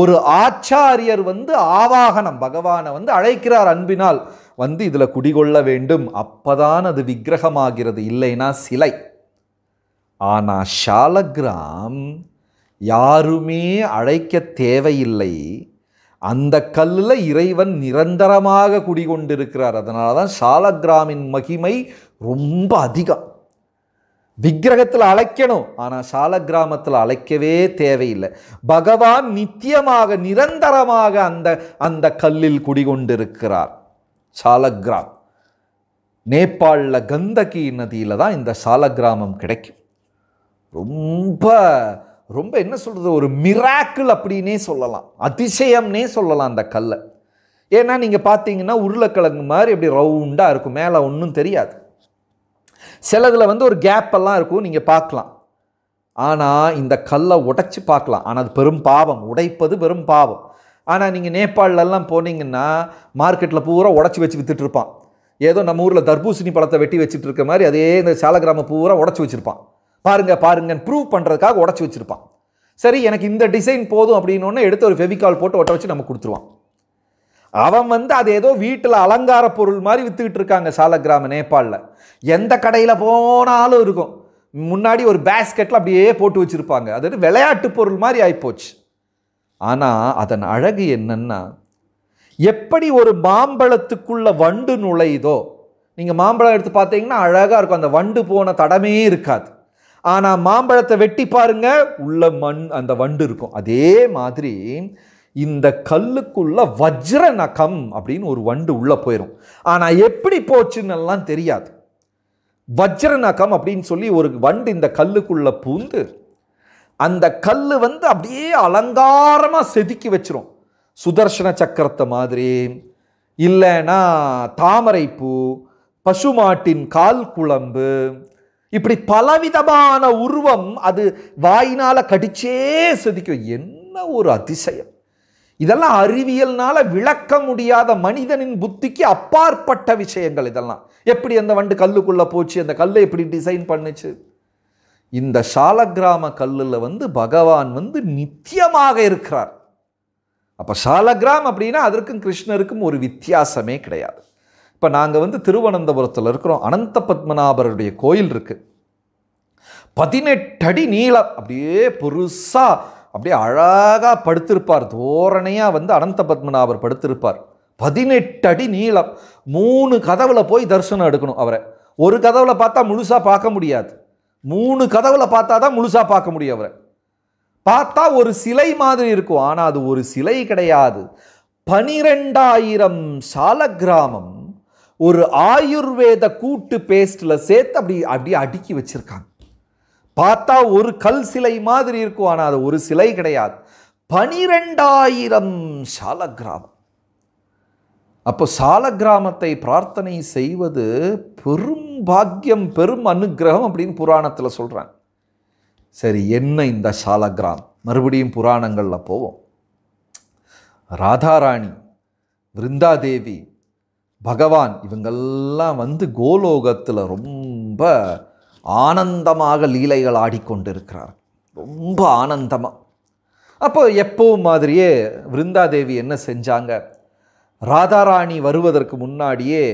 ஒரு ஆச்சாரியர் வந்து ஆவாகனம் பகவானை வந்து அழைக்கிறார் அன்பினால் வந்து இதில் குடிகொள்ள வேண்டும் அப்போதான் அது விக்கிரகமாகிறது இல்லைன்னா சிலை ஆனால் ஷாலகிராம் யாருமே அழைக்க தேவையில்லை அந்த கல்லில் இறைவன் நிரந்தரமாக குடிகொண்டிருக்கிறார் அதனால தான் ஷாலகிராமின் மகிமை ரொம்ப அதிகம் விக்கிரகத்தில் அழைக்கணும் ஆனால் சால கிராமத்தில் அழைக்கவே தேவையில்லை பகவான் நித்தியமாக நிரந்தரமாக அந்த அந்த கல்லில் குடிகொண்டிருக்கிறார் கிராம் நேபாளில் கந்தகி நதியில் தான் இந்த கிராமம் கிடைக்கும் ரொம்ப ரொம்ப என்ன சொல்கிறது ஒரு மிராக்கிள் அப்படின்னே சொல்லலாம் அதிசயம்னே சொல்லலாம் அந்த கல்லை ஏன்னா நீங்கள் பார்த்தீங்கன்னா உருளைக்கிழங்கு மாதிரி எப்படி ரவுண்டாக இருக்கும் மேலே ஒன்றும் தெரியாது சிலதில் வந்து ஒரு கேப்பெல்லாம் இருக்கும் நீங்கள் பார்க்கலாம் ஆனால் இந்த கல்லை உடைச்சி பார்க்கலாம் ஆனால் அது பெரும் பாவம் உடைப்பது பெரும் பாவம் ஆனால் நீங்கள் நேபாளிலெல்லாம் போனீங்கன்னா மார்க்கெட்டில் பூரா உடச்சி வச்சு விற்றுட்ருப்பான் ஏதோ நம்ம ஊரில் தர்பூசணி பழத்தை வெட்டி வச்சுட்டு இருக்க மாதிரி அதே இந்த சாலகிராம பூரா உடச்சி வச்சுருப்பான் பாருங்கள் பாருங்கன்னு ப்ரூவ் பண்ணுறதுக்காக உடச்சி வச்சுருப்பான் சரி எனக்கு இந்த டிசைன் போதும் அப்படின்னு எடுத்து ஒரு ஃபெவிகால் போட்டு ஒட்ட வச்சு நம்ம கொடுத்துருவான் அவன் வந்து அது ஏதோ வீட்டில் அலங்கார பொருள் மாதிரி விற்றுக்கிட்டு இருக்காங்க சாலக்கிராம நேபாளில் எந்த கடையில் போனாலும் இருக்கும் முன்னாடி ஒரு பேஸ்கெட்டில் அப்படியே போட்டு வச்சுருப்பாங்க அது விளையாட்டு பொருள் மாதிரி ஆகிப்போச்சு ஆனால் அதன் அழகு என்னென்னா எப்படி ஒரு மாம்பழத்துக்குள்ள வண்டு நுழையுதோ நீங்கள் மாம்பழம் எடுத்து பார்த்தீங்கன்னா அழகாக இருக்கும் அந்த வண்டு போன தடமே இருக்காது ஆனால் மாம்பழத்தை வெட்டி பாருங்க உள்ள மண் அந்த வண்டு இருக்கும் அதே மாதிரி இந்த கல்லுக்குள்ள வஜ்ர நகம் அப்படின்னு ஒரு வண்டு உள்ளே போயிடும் ஆனால் எப்படி போச்சுன்னெல்லாம் தெரியாது வஜ்ர நகம் அப்படின்னு சொல்லி ஒரு வண்டு இந்த கல்லுக்குள்ளே பூந்து அந்த கல் வந்து அப்படியே அலங்காரமாக செதுக்கி வச்சிரும் சுதர்ஷன சக்கரத்தை மாதிரி இல்லைன்னா தாமரைப்பூ பசுமாட்டின் கால் குழம்பு இப்படி பலவிதமான உருவம் அது வாயினால் கடிச்சே செதுக்கும் என்ன ஒரு அதிசயம் இதெல்லாம் அறிவியல்னால விளக்க முடியாத மனிதனின் புத்திக்கு அப்பாற்பட்ட விஷயங்கள் இதெல்லாம் எப்படி அந்த வண்டு கல்லுக்குள்ளே போச்சு அந்த கல்லை எப்படி டிசைன் பண்ணுச்சு இந்த சாலக்கிராம கல்லில் வந்து பகவான் வந்து நித்தியமாக இருக்கிறார் அப்போ சாலக்கிராம் அப்படின்னா அதற்கும் கிருஷ்ணருக்கும் ஒரு வித்தியாசமே கிடையாது இப்போ நாங்கள் வந்து திருவனந்தபுரத்தில் இருக்கிறோம் அனந்த பத்மநாபருடைய கோயில் இருக்குது பதினெட்டு அடி நீளம் அப்படியே பெருசாக அப்படியே அழகாக படுத்திருப்பார் தோரணையாக வந்து அனந்த பத்மநாபர் படுத்திருப்பார் பதினெட்டு அடி நீளம் மூணு கதவில் போய் தரிசனம் எடுக்கணும் அவரை ஒரு கதவில் பார்த்தா முழுசாக பார்க்க முடியாது மூணு கதவில் பார்த்தா தான் முழுசாக பார்க்க முடியும் அவரை பார்த்தா ஒரு சிலை மாதிரி இருக்கும் ஆனால் அது ஒரு சிலை கிடையாது பனிரெண்டாயிரம் சால கிராமம் ஒரு ஆயுர்வேத கூட்டு பேஸ்டில் சேர்த்து அப்படி அப்படியே அடுக்கி வச்சுருக்காங்க பார்த்தா ஒரு கல் சிலை மாதிரி இருக்கும் ஆனால் அது ஒரு சிலை கிடையாது பனிரெண்டாயிரம் சால கிராமம் அப்போ சால கிராமத்தை பிரார்த்தனை செய்வது பெரும் பாக்கியம் பெரும் அனுகிரகம் அப்படின்னு புராணத்தில் சொல்கிறாங்க சரி என்ன இந்த சால கிராமம் மறுபடியும் புராணங்களில் போவோம் ராதாராணி விருந்தாதேவி பகவான் இவங்கெல்லாம் வந்து கோலோகத்தில் ரொம்ப ஆனந்தமாக லீலைகள் ஆடிக்கொண்டிருக்கிறார் ரொம்ப ஆனந்தமாக அப்போ எப்பவும் மாதிரியே விருந்தாதேவி என்ன செஞ்சாங்க ராதாராணி வருவதற்கு முன்னாடியே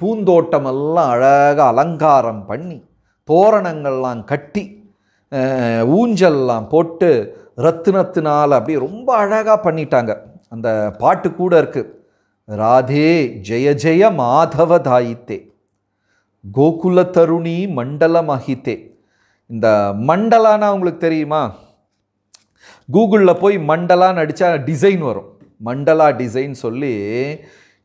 பூந்தோட்டமெல்லாம் அழகாக அலங்காரம் பண்ணி தோரணங்கள்லாம் கட்டி ஊஞ்சல்லாம் போட்டு ரத்தினத்தினால் அப்படியே ரொம்ப அழகாக பண்ணிட்டாங்க அந்த பாட்டு கூட இருக்குது ராதே ஜெய ஜெய மாதவ தாயித்தே கோகுல தருணி மண்டல மஹிதே இந்த மண்டலானா உங்களுக்கு தெரியுமா கூகுளில் போய் மண்டலான்னு அடித்தா டிசைன் வரும் மண்டலா டிசைன் சொல்லி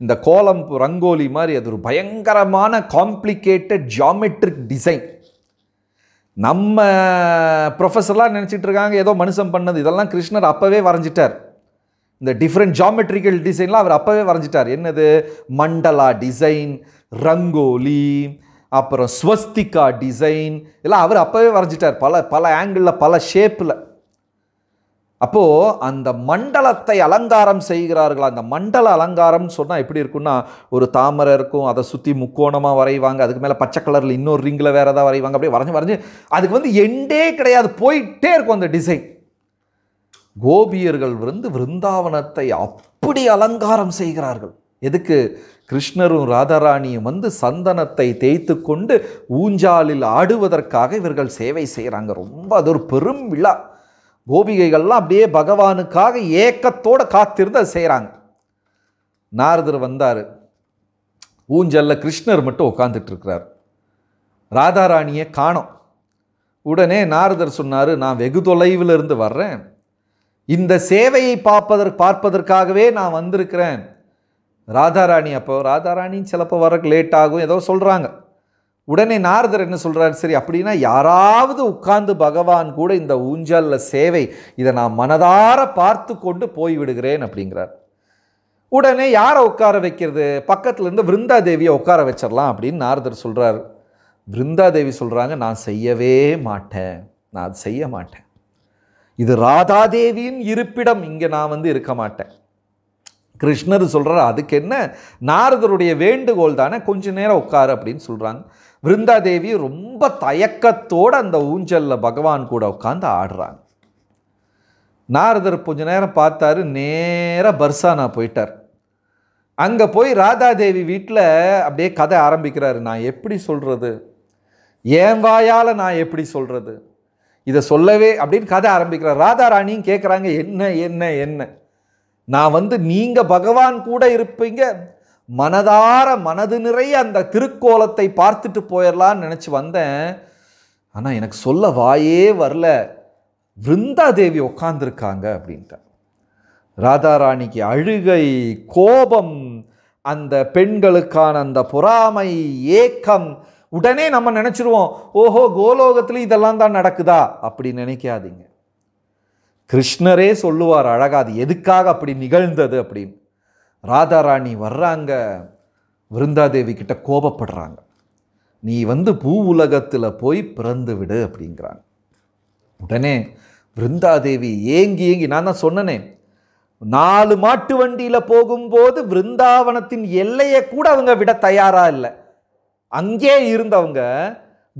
இந்த கோலம் ரங்கோலி மாதிரி அது ஒரு பயங்கரமான காம்ப்ளிகேட்டட் ஜியாமெட்ரிக் டிசைன் நம்ம ப்ரொஃபஸர்லாம் நினச்சிட்டு இருக்காங்க ஏதோ மனுஷன் பண்ணது இதெல்லாம் கிருஷ்ணர் அப்போவே வரைஞ்சிட்டார் இந்த டிஃப்ரெண்ட் ஜாமெட்ரிக்கல் டிசைன்லாம் அவர் அப்போவே வரைஞ்சிட்டார் என்னது மண்டலா டிசைன் ரங்கோலி அப்புறம் ஸ்வஸ்திகா டிசைன் எல்லாம் அவர் அப்போவே வரைஞ்சிட்டார் பல பல ஆங்கிளில் பல ஷேப்பில் அப்போது அந்த மண்டலத்தை அலங்காரம் செய்கிறார்கள் அந்த மண்டல அலங்காரம்னு சொன்னால் எப்படி இருக்குன்னா ஒரு தாமரை இருக்கும் அதை சுற்றி முக்கோணமாக வரைவாங்க அதுக்கு மேலே பச்சை கலரில் இன்னொரு ரிங்கில் வேறு ஏதாவது வரைவாங்க அப்படியே வரைஞ்சி வரைஞ்சி அதுக்கு வந்து எண்டே கிடையாது போயிட்டே இருக்கும் அந்த டிசைன் கோபியர்கள் வந்து விருந்தாவனத்தை அப்படி அலங்காரம் செய்கிறார்கள் எதுக்கு கிருஷ்ணரும் ராதாராணியும் வந்து சந்தனத்தை தேய்த்து கொண்டு ஊஞ்சாலில் ஆடுவதற்காக இவர்கள் சேவை செய்கிறாங்க ரொம்ப அது ஒரு பெரும் விழா கோபிகைகள்லாம் அப்படியே பகவானுக்காக ஏக்கத்தோடு காத்திருந்து அதை செய்கிறாங்க நாரதர் வந்தார் ஊஞ்சலில் கிருஷ்ணர் மட்டும் இருக்கிறார் ராதாராணியை காணோம் உடனே நாரதர் சொன்னார் நான் வெகு தொலைவில் இருந்து வர்றேன் இந்த சேவையை பார்ப்பதற்கு பார்ப்பதற்காகவே நான் வந்திருக்கிறேன் ராதாராணி அப்போ ராதாராணி சிலப்போ வரக்கு லேட் ஆகும் ஏதோ சொல்கிறாங்க உடனே நாரதர் என்ன சொல்கிறாரு சரி அப்படின்னா யாராவது உட்கார்ந்து பகவான் கூட இந்த ஊஞ்சல்ல சேவை இதை நான் மனதார பார்த்து கொண்டு போய்விடுகிறேன் அப்படிங்கிறார் உடனே யாரை உட்கார வைக்கிறது பக்கத்துலேருந்து விருந்தாதேவியை உட்கார வச்சிடலாம் அப்படின்னு நாரதர் சொல்கிறார் விருந்தாதேவி சொல்கிறாங்க நான் செய்யவே மாட்டேன் நான் செய்ய மாட்டேன் இது ராதாதேவியின் இருப்பிடம் இங்கே நான் வந்து இருக்க மாட்டேன் கிருஷ்ணர் சொல்கிறார் அதுக்கு என்ன நாரதருடைய வேண்டுகோள் தானே கொஞ்ச நேரம் உட்காரு அப்படின்னு சொல்கிறாங்க விருந்தாதேவி ரொம்ப தயக்கத்தோடு அந்த ஊஞ்சலில் பகவான் கூட உட்காந்து ஆடுறாங்க நாரதர் கொஞ்ச நேரம் பார்த்தாரு நேராக பர்சானா போயிட்டார் அங்கே போய் ராதாதேவி வீட்டில் அப்படியே கதை ஆரம்பிக்கிறாரு நான் எப்படி சொல்கிறது ஏன் வாயால் நான் எப்படி சொல்கிறது இதை சொல்லவே அப்படின்னு கதை ஆரம்பிக்கிறார் ராதா ராணியும் கேட்குறாங்க என்ன என்ன என்ன நான் வந்து நீங்கள் பகவான் கூட இருப்பீங்க மனதார மனது நிறைய அந்த திருக்கோலத்தை பார்த்துட்டு போயிடலான்னு நினச்சி வந்தேன் ஆனால் எனக்கு சொல்ல வாயே வரல விருந்தாதேவி உட்காந்துருக்காங்க அப்படின்ட்டா ராதாராணிக்கு அழுகை கோபம் அந்த பெண்களுக்கான அந்த பொறாமை ஏக்கம் உடனே நம்ம நினச்சிருவோம் ஓஹோ கோலோகத்துலேயும் இதெல்லாம் தான் நடக்குதா அப்படி நினைக்காதீங்க கிருஷ்ணரே சொல்லுவார் அழகா அது எதுக்காக அப்படி நிகழ்ந்தது அப்படின்னு ராதாராணி வர்றாங்க விருந்தாதேவி கிட்ட கோபப்படுறாங்க நீ வந்து பூ உலகத்தில் போய் பிறந்து விடு அப்படிங்கிறாங்க உடனே விருந்தாதேவி ஏங்கி ஏங்கி நான் தான் சொன்னனே நாலு மாட்டு வண்டியில் போகும்போது விருந்தாவனத்தின் எல்லையை கூட அவங்க விட தயாராக இல்லை அங்கே இருந்தவங்க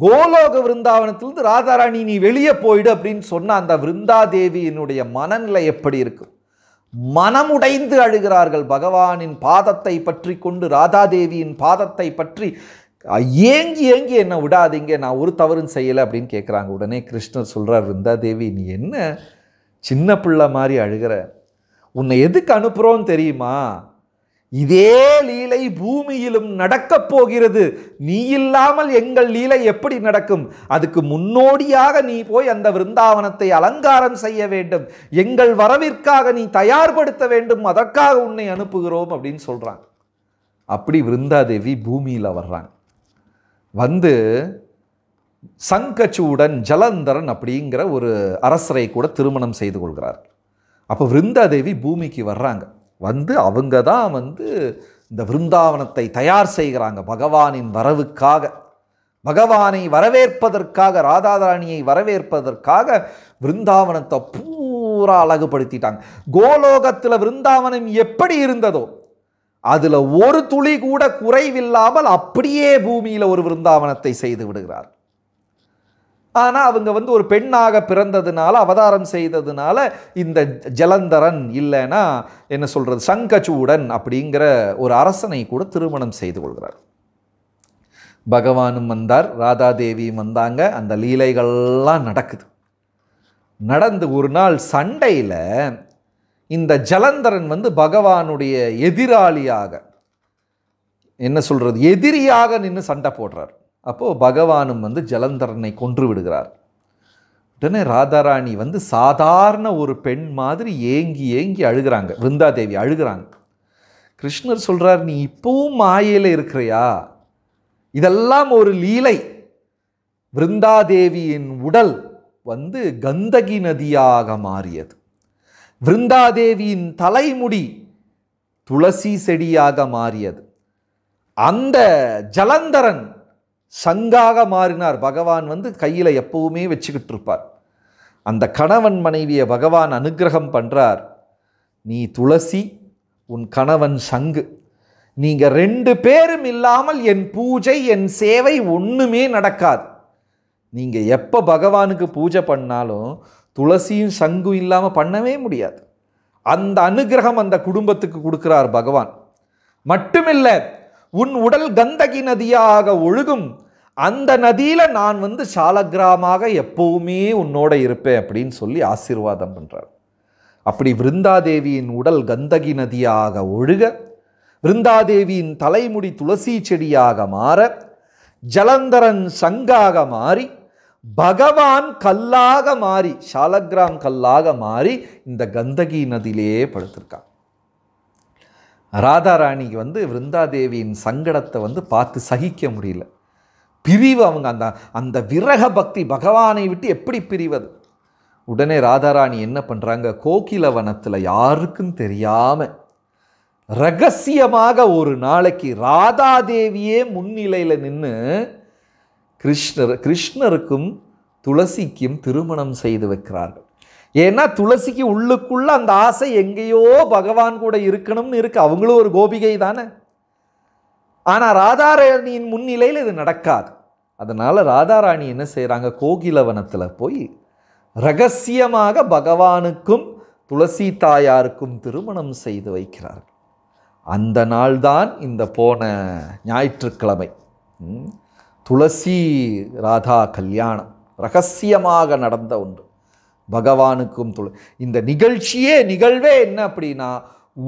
கோலோக விருந்தாவனத்திலிருந்து ராதாராணி நீ வெளியே போயிடு அப்படின்னு சொன்ன அந்த விருந்தாதேவியினுடைய மனநிலை எப்படி இருக்கும் மனமுடைந்து அழுகிறார்கள் பகவானின் பாதத்தை பற்றி கொண்டு ராதாதேவியின் பாதத்தை பற்றி ஏங்கி ஏங்கி என்னை விடாதீங்க நான் ஒரு தவறும் செய்யலை அப்படின்னு கேட்குறாங்க உடனே கிருஷ்ணர் சொல்கிறார் விருந்தாதேவி நீ என்ன சின்ன பிள்ளை மாதிரி அழுகிற உன்னை எதுக்கு அனுப்புகிறோன்னு தெரியுமா இதே லீலை பூமியிலும் நடக்கப் போகிறது நீ இல்லாமல் எங்கள் லீலை எப்படி நடக்கும் அதுக்கு முன்னோடியாக நீ போய் அந்த விருந்தாவனத்தை அலங்காரம் செய்ய வேண்டும் எங்கள் வரவிற்காக நீ தயார்படுத்த வேண்டும் அதற்காக உன்னை அனுப்புகிறோம் அப்படின்னு சொல்கிறாங்க அப்படி விருந்தாதேவி பூமியில் வர்றாங்க வந்து சங்கச்சூடன் ஜலந்தரன் அப்படிங்கிற ஒரு அரசரை கூட திருமணம் செய்து கொள்கிறார் அப்போ விருந்தாதேவி பூமிக்கு வர்றாங்க வந்து அவங்க தான் வந்து இந்த விருந்தாவனத்தை தயார் செய்கிறாங்க பகவானின் வரவுக்காக பகவானை வரவேற்பதற்காக ராதாராணியை வரவேற்பதற்காக விருந்தாவனத்தை பூரா அழகுபடுத்திட்டாங்க கோலோகத்தில் விருந்தாவனம் எப்படி இருந்ததோ அதில் ஒரு துளி கூட குறைவில்லாமல் அப்படியே பூமியில் ஒரு விருந்தாவனத்தை செய்து விடுகிறார் ஆனால் அவங்க வந்து ஒரு பெண்ணாக பிறந்ததுனால அவதாரம் செய்ததுனால இந்த ஜலந்தரன் இல்லைன்னா என்ன சொல்கிறது சங்கச்சூடன் அப்படிங்கிற ஒரு அரசனை கூட திருமணம் செய்து கொள்கிறார் பகவானும் வந்தார் ராதாதேவியும் வந்தாங்க அந்த லீலைகள்லாம் நடக்குது நடந்து ஒரு நாள் சண்டையில் இந்த ஜலந்தரன் வந்து பகவானுடைய எதிராளியாக என்ன சொல்கிறது எதிரியாக நின்று சண்டை போடுறார் அப்போது பகவானும் வந்து ஜலந்தரனை கொன்று விடுகிறார் உடனே ராதாராணி வந்து சாதாரண ஒரு பெண் மாதிரி ஏங்கி ஏங்கி அழுகிறாங்க விருந்தாதேவி அழுகிறாங்க கிருஷ்ணர் சொல்கிறார் நீ இப்பவும் மாயையில் இருக்கிறியா இதெல்லாம் ஒரு லீலை விருந்தாதேவியின் உடல் வந்து கந்தகி நதியாக மாறியது விருந்தாதேவியின் தலைமுடி துளசி செடியாக மாறியது அந்த ஜலந்தரன் சங்காக மாறினார் பகவான் வந்து கையில் எப்பவுமே வச்சுக்கிட்டு இருப்பார் அந்த கணவன் மனைவியை பகவான் அனுகிரகம் பண்ணுறார் நீ துளசி உன் கணவன் சங்கு நீங்கள் ரெண்டு பேரும் இல்லாமல் என் பூஜை என் சேவை ஒன்றுமே நடக்காது நீங்கள் எப்போ பகவானுக்கு பூஜை பண்ணாலும் துளசியும் சங்கும் இல்லாமல் பண்ணவே முடியாது அந்த அனுகிரகம் அந்த குடும்பத்துக்கு கொடுக்குறார் பகவான் மட்டுமில்லை உன் உடல் கந்தகி நதியாக ஒழுகும் அந்த நதியில் நான் வந்து சாலக்கிராமாக எப்பவுமே உன்னோட இருப்பேன் அப்படின்னு சொல்லி ஆசீர்வாதம் பண்ணுறார் அப்படி விருந்தாதேவியின் உடல் கந்தகி நதியாக ஒழுக விருந்தாதேவியின் தலைமுடி துளசி செடியாக மாற ஜலந்தரன் சங்காக மாறி பகவான் கல்லாக மாறி சாலக்கிராம் கல்லாக மாறி இந்த கந்தகி நதியிலே படுத்திருக்காங்க ராதாராணிக்கு வந்து விருந்தாதேவியின் சங்கடத்தை வந்து பார்த்து சகிக்க முடியல பிரிவு அவங்க அந்த அந்த விரக பக்தி பகவானை விட்டு எப்படி பிரிவது உடனே ராதாராணி என்ன பண்ணுறாங்க கோகில வனத்தில் யாருக்கும் தெரியாமல் ரகசியமாக ஒரு நாளைக்கு ராதாதேவியே முன்னிலையில் நின்று கிருஷ்ணர் கிருஷ்ணருக்கும் துளசிக்கும் திருமணம் செய்து வைக்கிறார்கள் ஏன்னா துளசிக்கு உள்ளுக்குள்ள அந்த ஆசை எங்கேயோ பகவான் கூட இருக்கணும்னு இருக்கு அவங்களும் ஒரு கோபிகை தானே ஆனால் ராதாராணியின் முன்னிலையில் இது நடக்காது அதனால் ராதாராணி என்ன செய்கிறாங்க கோகிலவனத்தில் போய் ரகசியமாக பகவானுக்கும் துளசி தாயாருக்கும் திருமணம் செய்து வைக்கிறார் அந்த நாள்தான் இந்த போன ஞாயிற்றுக்கிழமை துளசி ராதா கல்யாணம் ரகசியமாக நடந்த ஒன்று பகவானுக்கும் தொழு இந்த நிகழ்ச்சியே நிகழ்வே என்ன அப்படின்னா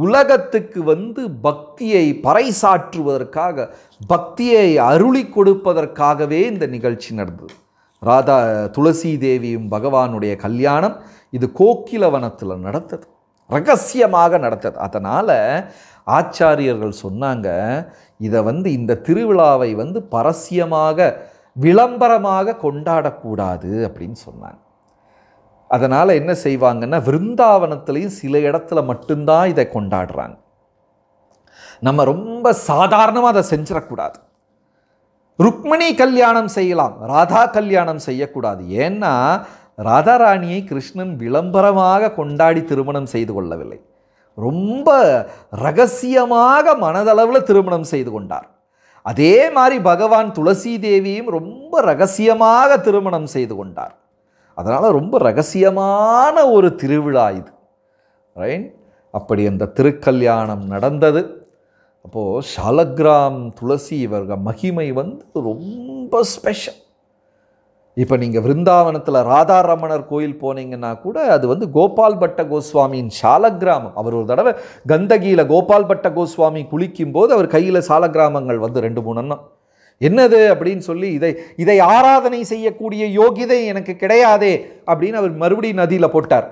உலகத்துக்கு வந்து பக்தியை பறைசாற்றுவதற்காக பக்தியை அருளி கொடுப்பதற்காகவே இந்த நிகழ்ச்சி நடந்தது ராதா துளசி தேவியும் பகவானுடைய கல்யாணம் இது கோக்கிலவனத்தில் நடந்தது ரகசியமாக நடத்தது அதனால் ஆச்சாரியர்கள் சொன்னாங்க இதை வந்து இந்த திருவிழாவை வந்து பரசியமாக விளம்பரமாக கொண்டாடக்கூடாது அப்படின்னு சொன்னாங்க அதனால் என்ன செய்வாங்கன்னா விருந்தாவனத்துலேயும் சில இடத்துல மட்டும்தான் இதை கொண்டாடுறாங்க நம்ம ரொம்ப சாதாரணமாக அதை செஞ்சிடக்கூடாது ருக்மிணி கல்யாணம் செய்யலாம் ராதா கல்யாணம் செய்யக்கூடாது ஏன்னா ராதாராணியை கிருஷ்ணன் விளம்பரமாக கொண்டாடி திருமணம் செய்து கொள்ளவில்லை ரொம்ப ரகசியமாக மனதளவில் திருமணம் செய்து கொண்டார் அதே மாதிரி பகவான் துளசி தேவியும் ரொம்ப ரகசியமாக திருமணம் செய்து கொண்டார் அதனால் ரொம்ப ரகசியமான ஒரு திருவிழா இது ரைட் அப்படி அந்த திருக்கல்யாணம் நடந்தது அப்போது ஷாலக்ராம் துளசி இவர்கள் மகிமை வந்து ரொம்ப ஸ்பெஷல் இப்போ நீங்கள் விருந்தாவனத்தில் ராதாரமணர் கோயில் போனீங்கன்னா கூட அது வந்து கோபால் பட்ட கோஸ்வாமியின் சாலக்கிராமம் அவர் ஒரு தடவை கந்தகியில் கோபால் பட்ட கோஸ்வாமி குளிக்கும்போது அவர் கையில் சாலக்கிராமங்கள் வந்து ரெண்டு மூணு என்னது அப்படின்னு சொல்லி இதை இதை ஆராதனை செய்யக்கூடிய யோகிதை எனக்கு கிடையாதே அப்படின்னு அவர் மறுபடியும் நதியில் போட்டார்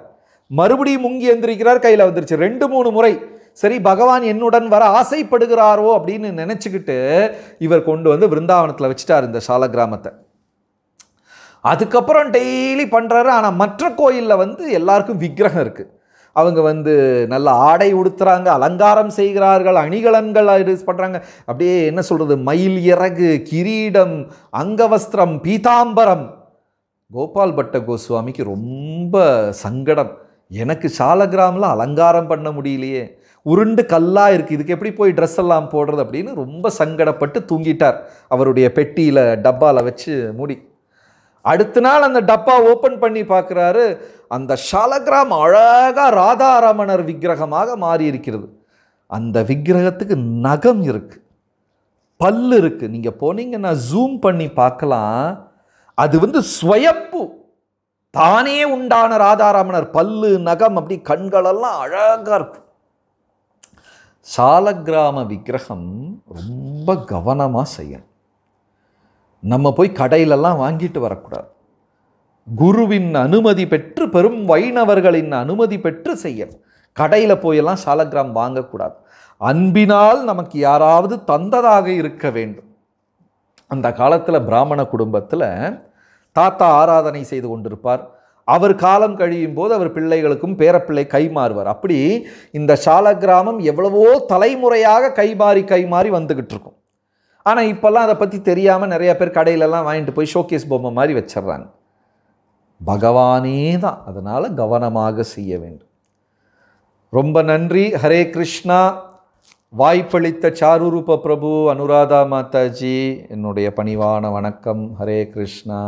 மறுபடியும் முங்கி எந்திரிக்கிறார் கையில் வந்துருச்சு ரெண்டு மூணு முறை சரி பகவான் என்னுடன் வர ஆசைப்படுகிறாரோ அப்படின்னு நினச்சிக்கிட்டு இவர் கொண்டு வந்து விருந்தாவனத்தில் வச்சுட்டார் இந்த சால கிராமத்தை அதுக்கப்புறம் டெய்லி பண்ணுறாரு ஆனால் மற்ற கோயிலில் வந்து எல்லாருக்கும் விக்கிரகம் இருக்குது அவங்க வந்து நல்ல ஆடை உடுத்துறாங்க அலங்காரம் செய்கிறார்கள் அணிகலன்கள் பண்ணுறாங்க அப்படியே என்ன சொல்கிறது மயில் இறகு கிரீடம் அங்கவஸ்திரம் பீதாம்பரம் கோபால் பட்ட கோஸ்வாமிக்கு ரொம்ப சங்கடம் எனக்கு கிராமில் அலங்காரம் பண்ண முடியலையே உருண்டு கல்லாக இருக்குது இதுக்கு எப்படி போய் ட்ரெஸ் எல்லாம் போடுறது அப்படின்னு ரொம்ப சங்கடப்பட்டு தூங்கிட்டார் அவருடைய பெட்டியில் டப்பாவில் வச்சு மூடி அடுத்த நாள் அந்த டப்பா ஓப்பன் பண்ணி பார்க்குறாரு அந்த ஷாலகிராம் அழகாக ராதாரமணர் விக்கிரகமாக மாறி இருக்கிறது அந்த விக்கிரகத்துக்கு நகம் இருக்குது பல் இருக்குது நீங்கள் போனீங்கன்னா ஜூம் பண்ணி பார்க்கலாம் அது வந்து ஸ்வயப்பு தானே உண்டான ராதாராமணர் பல்லு நகம் அப்படி கண்களெல்லாம் அழகாக இருக்கும் சாலக்கிராம விக்கிரகம் ரொம்ப கவனமாக செய்யணும் நம்ம போய் கடையிலெல்லாம் வாங்கிட்டு வரக்கூடாது குருவின் அனுமதி பெற்று பெரும் வைணவர்களின் அனுமதி பெற்று செய்யணும் கடையில் போயெல்லாம் சாலக்கிராம் வாங்கக்கூடாது அன்பினால் நமக்கு யாராவது தந்ததாக இருக்க வேண்டும் அந்த காலத்தில் பிராமண குடும்பத்தில் தாத்தா ஆராதனை செய்து கொண்டிருப்பார் அவர் காலம் கழியும் போது அவர் பிள்ளைகளுக்கும் பேரப்பிள்ளை கைமாறுவார் அப்படி இந்த சால கிராமம் எவ்வளவோ தலைமுறையாக கைமாறி கைமாறி வந்துக்கிட்டு இருக்கும் ஆனால் இப்போல்லாம் அதை பற்றி தெரியாமல் நிறையா பேர் கடையிலெல்லாம் வாங்கிட்டு போய் ஷோகேஸ் பொம்மை மாதிரி வச்சிட்றாங்க பகவானே தான் அதனால் கவனமாக செய்ய வேண்டும் ரொம்ப நன்றி ஹரே கிருஷ்ணா வாய்ப்பளித்த சாருரூப பிரபு அனுராதா மாதாஜி என்னுடைய பணிவான வணக்கம் ஹரே கிருஷ்ணா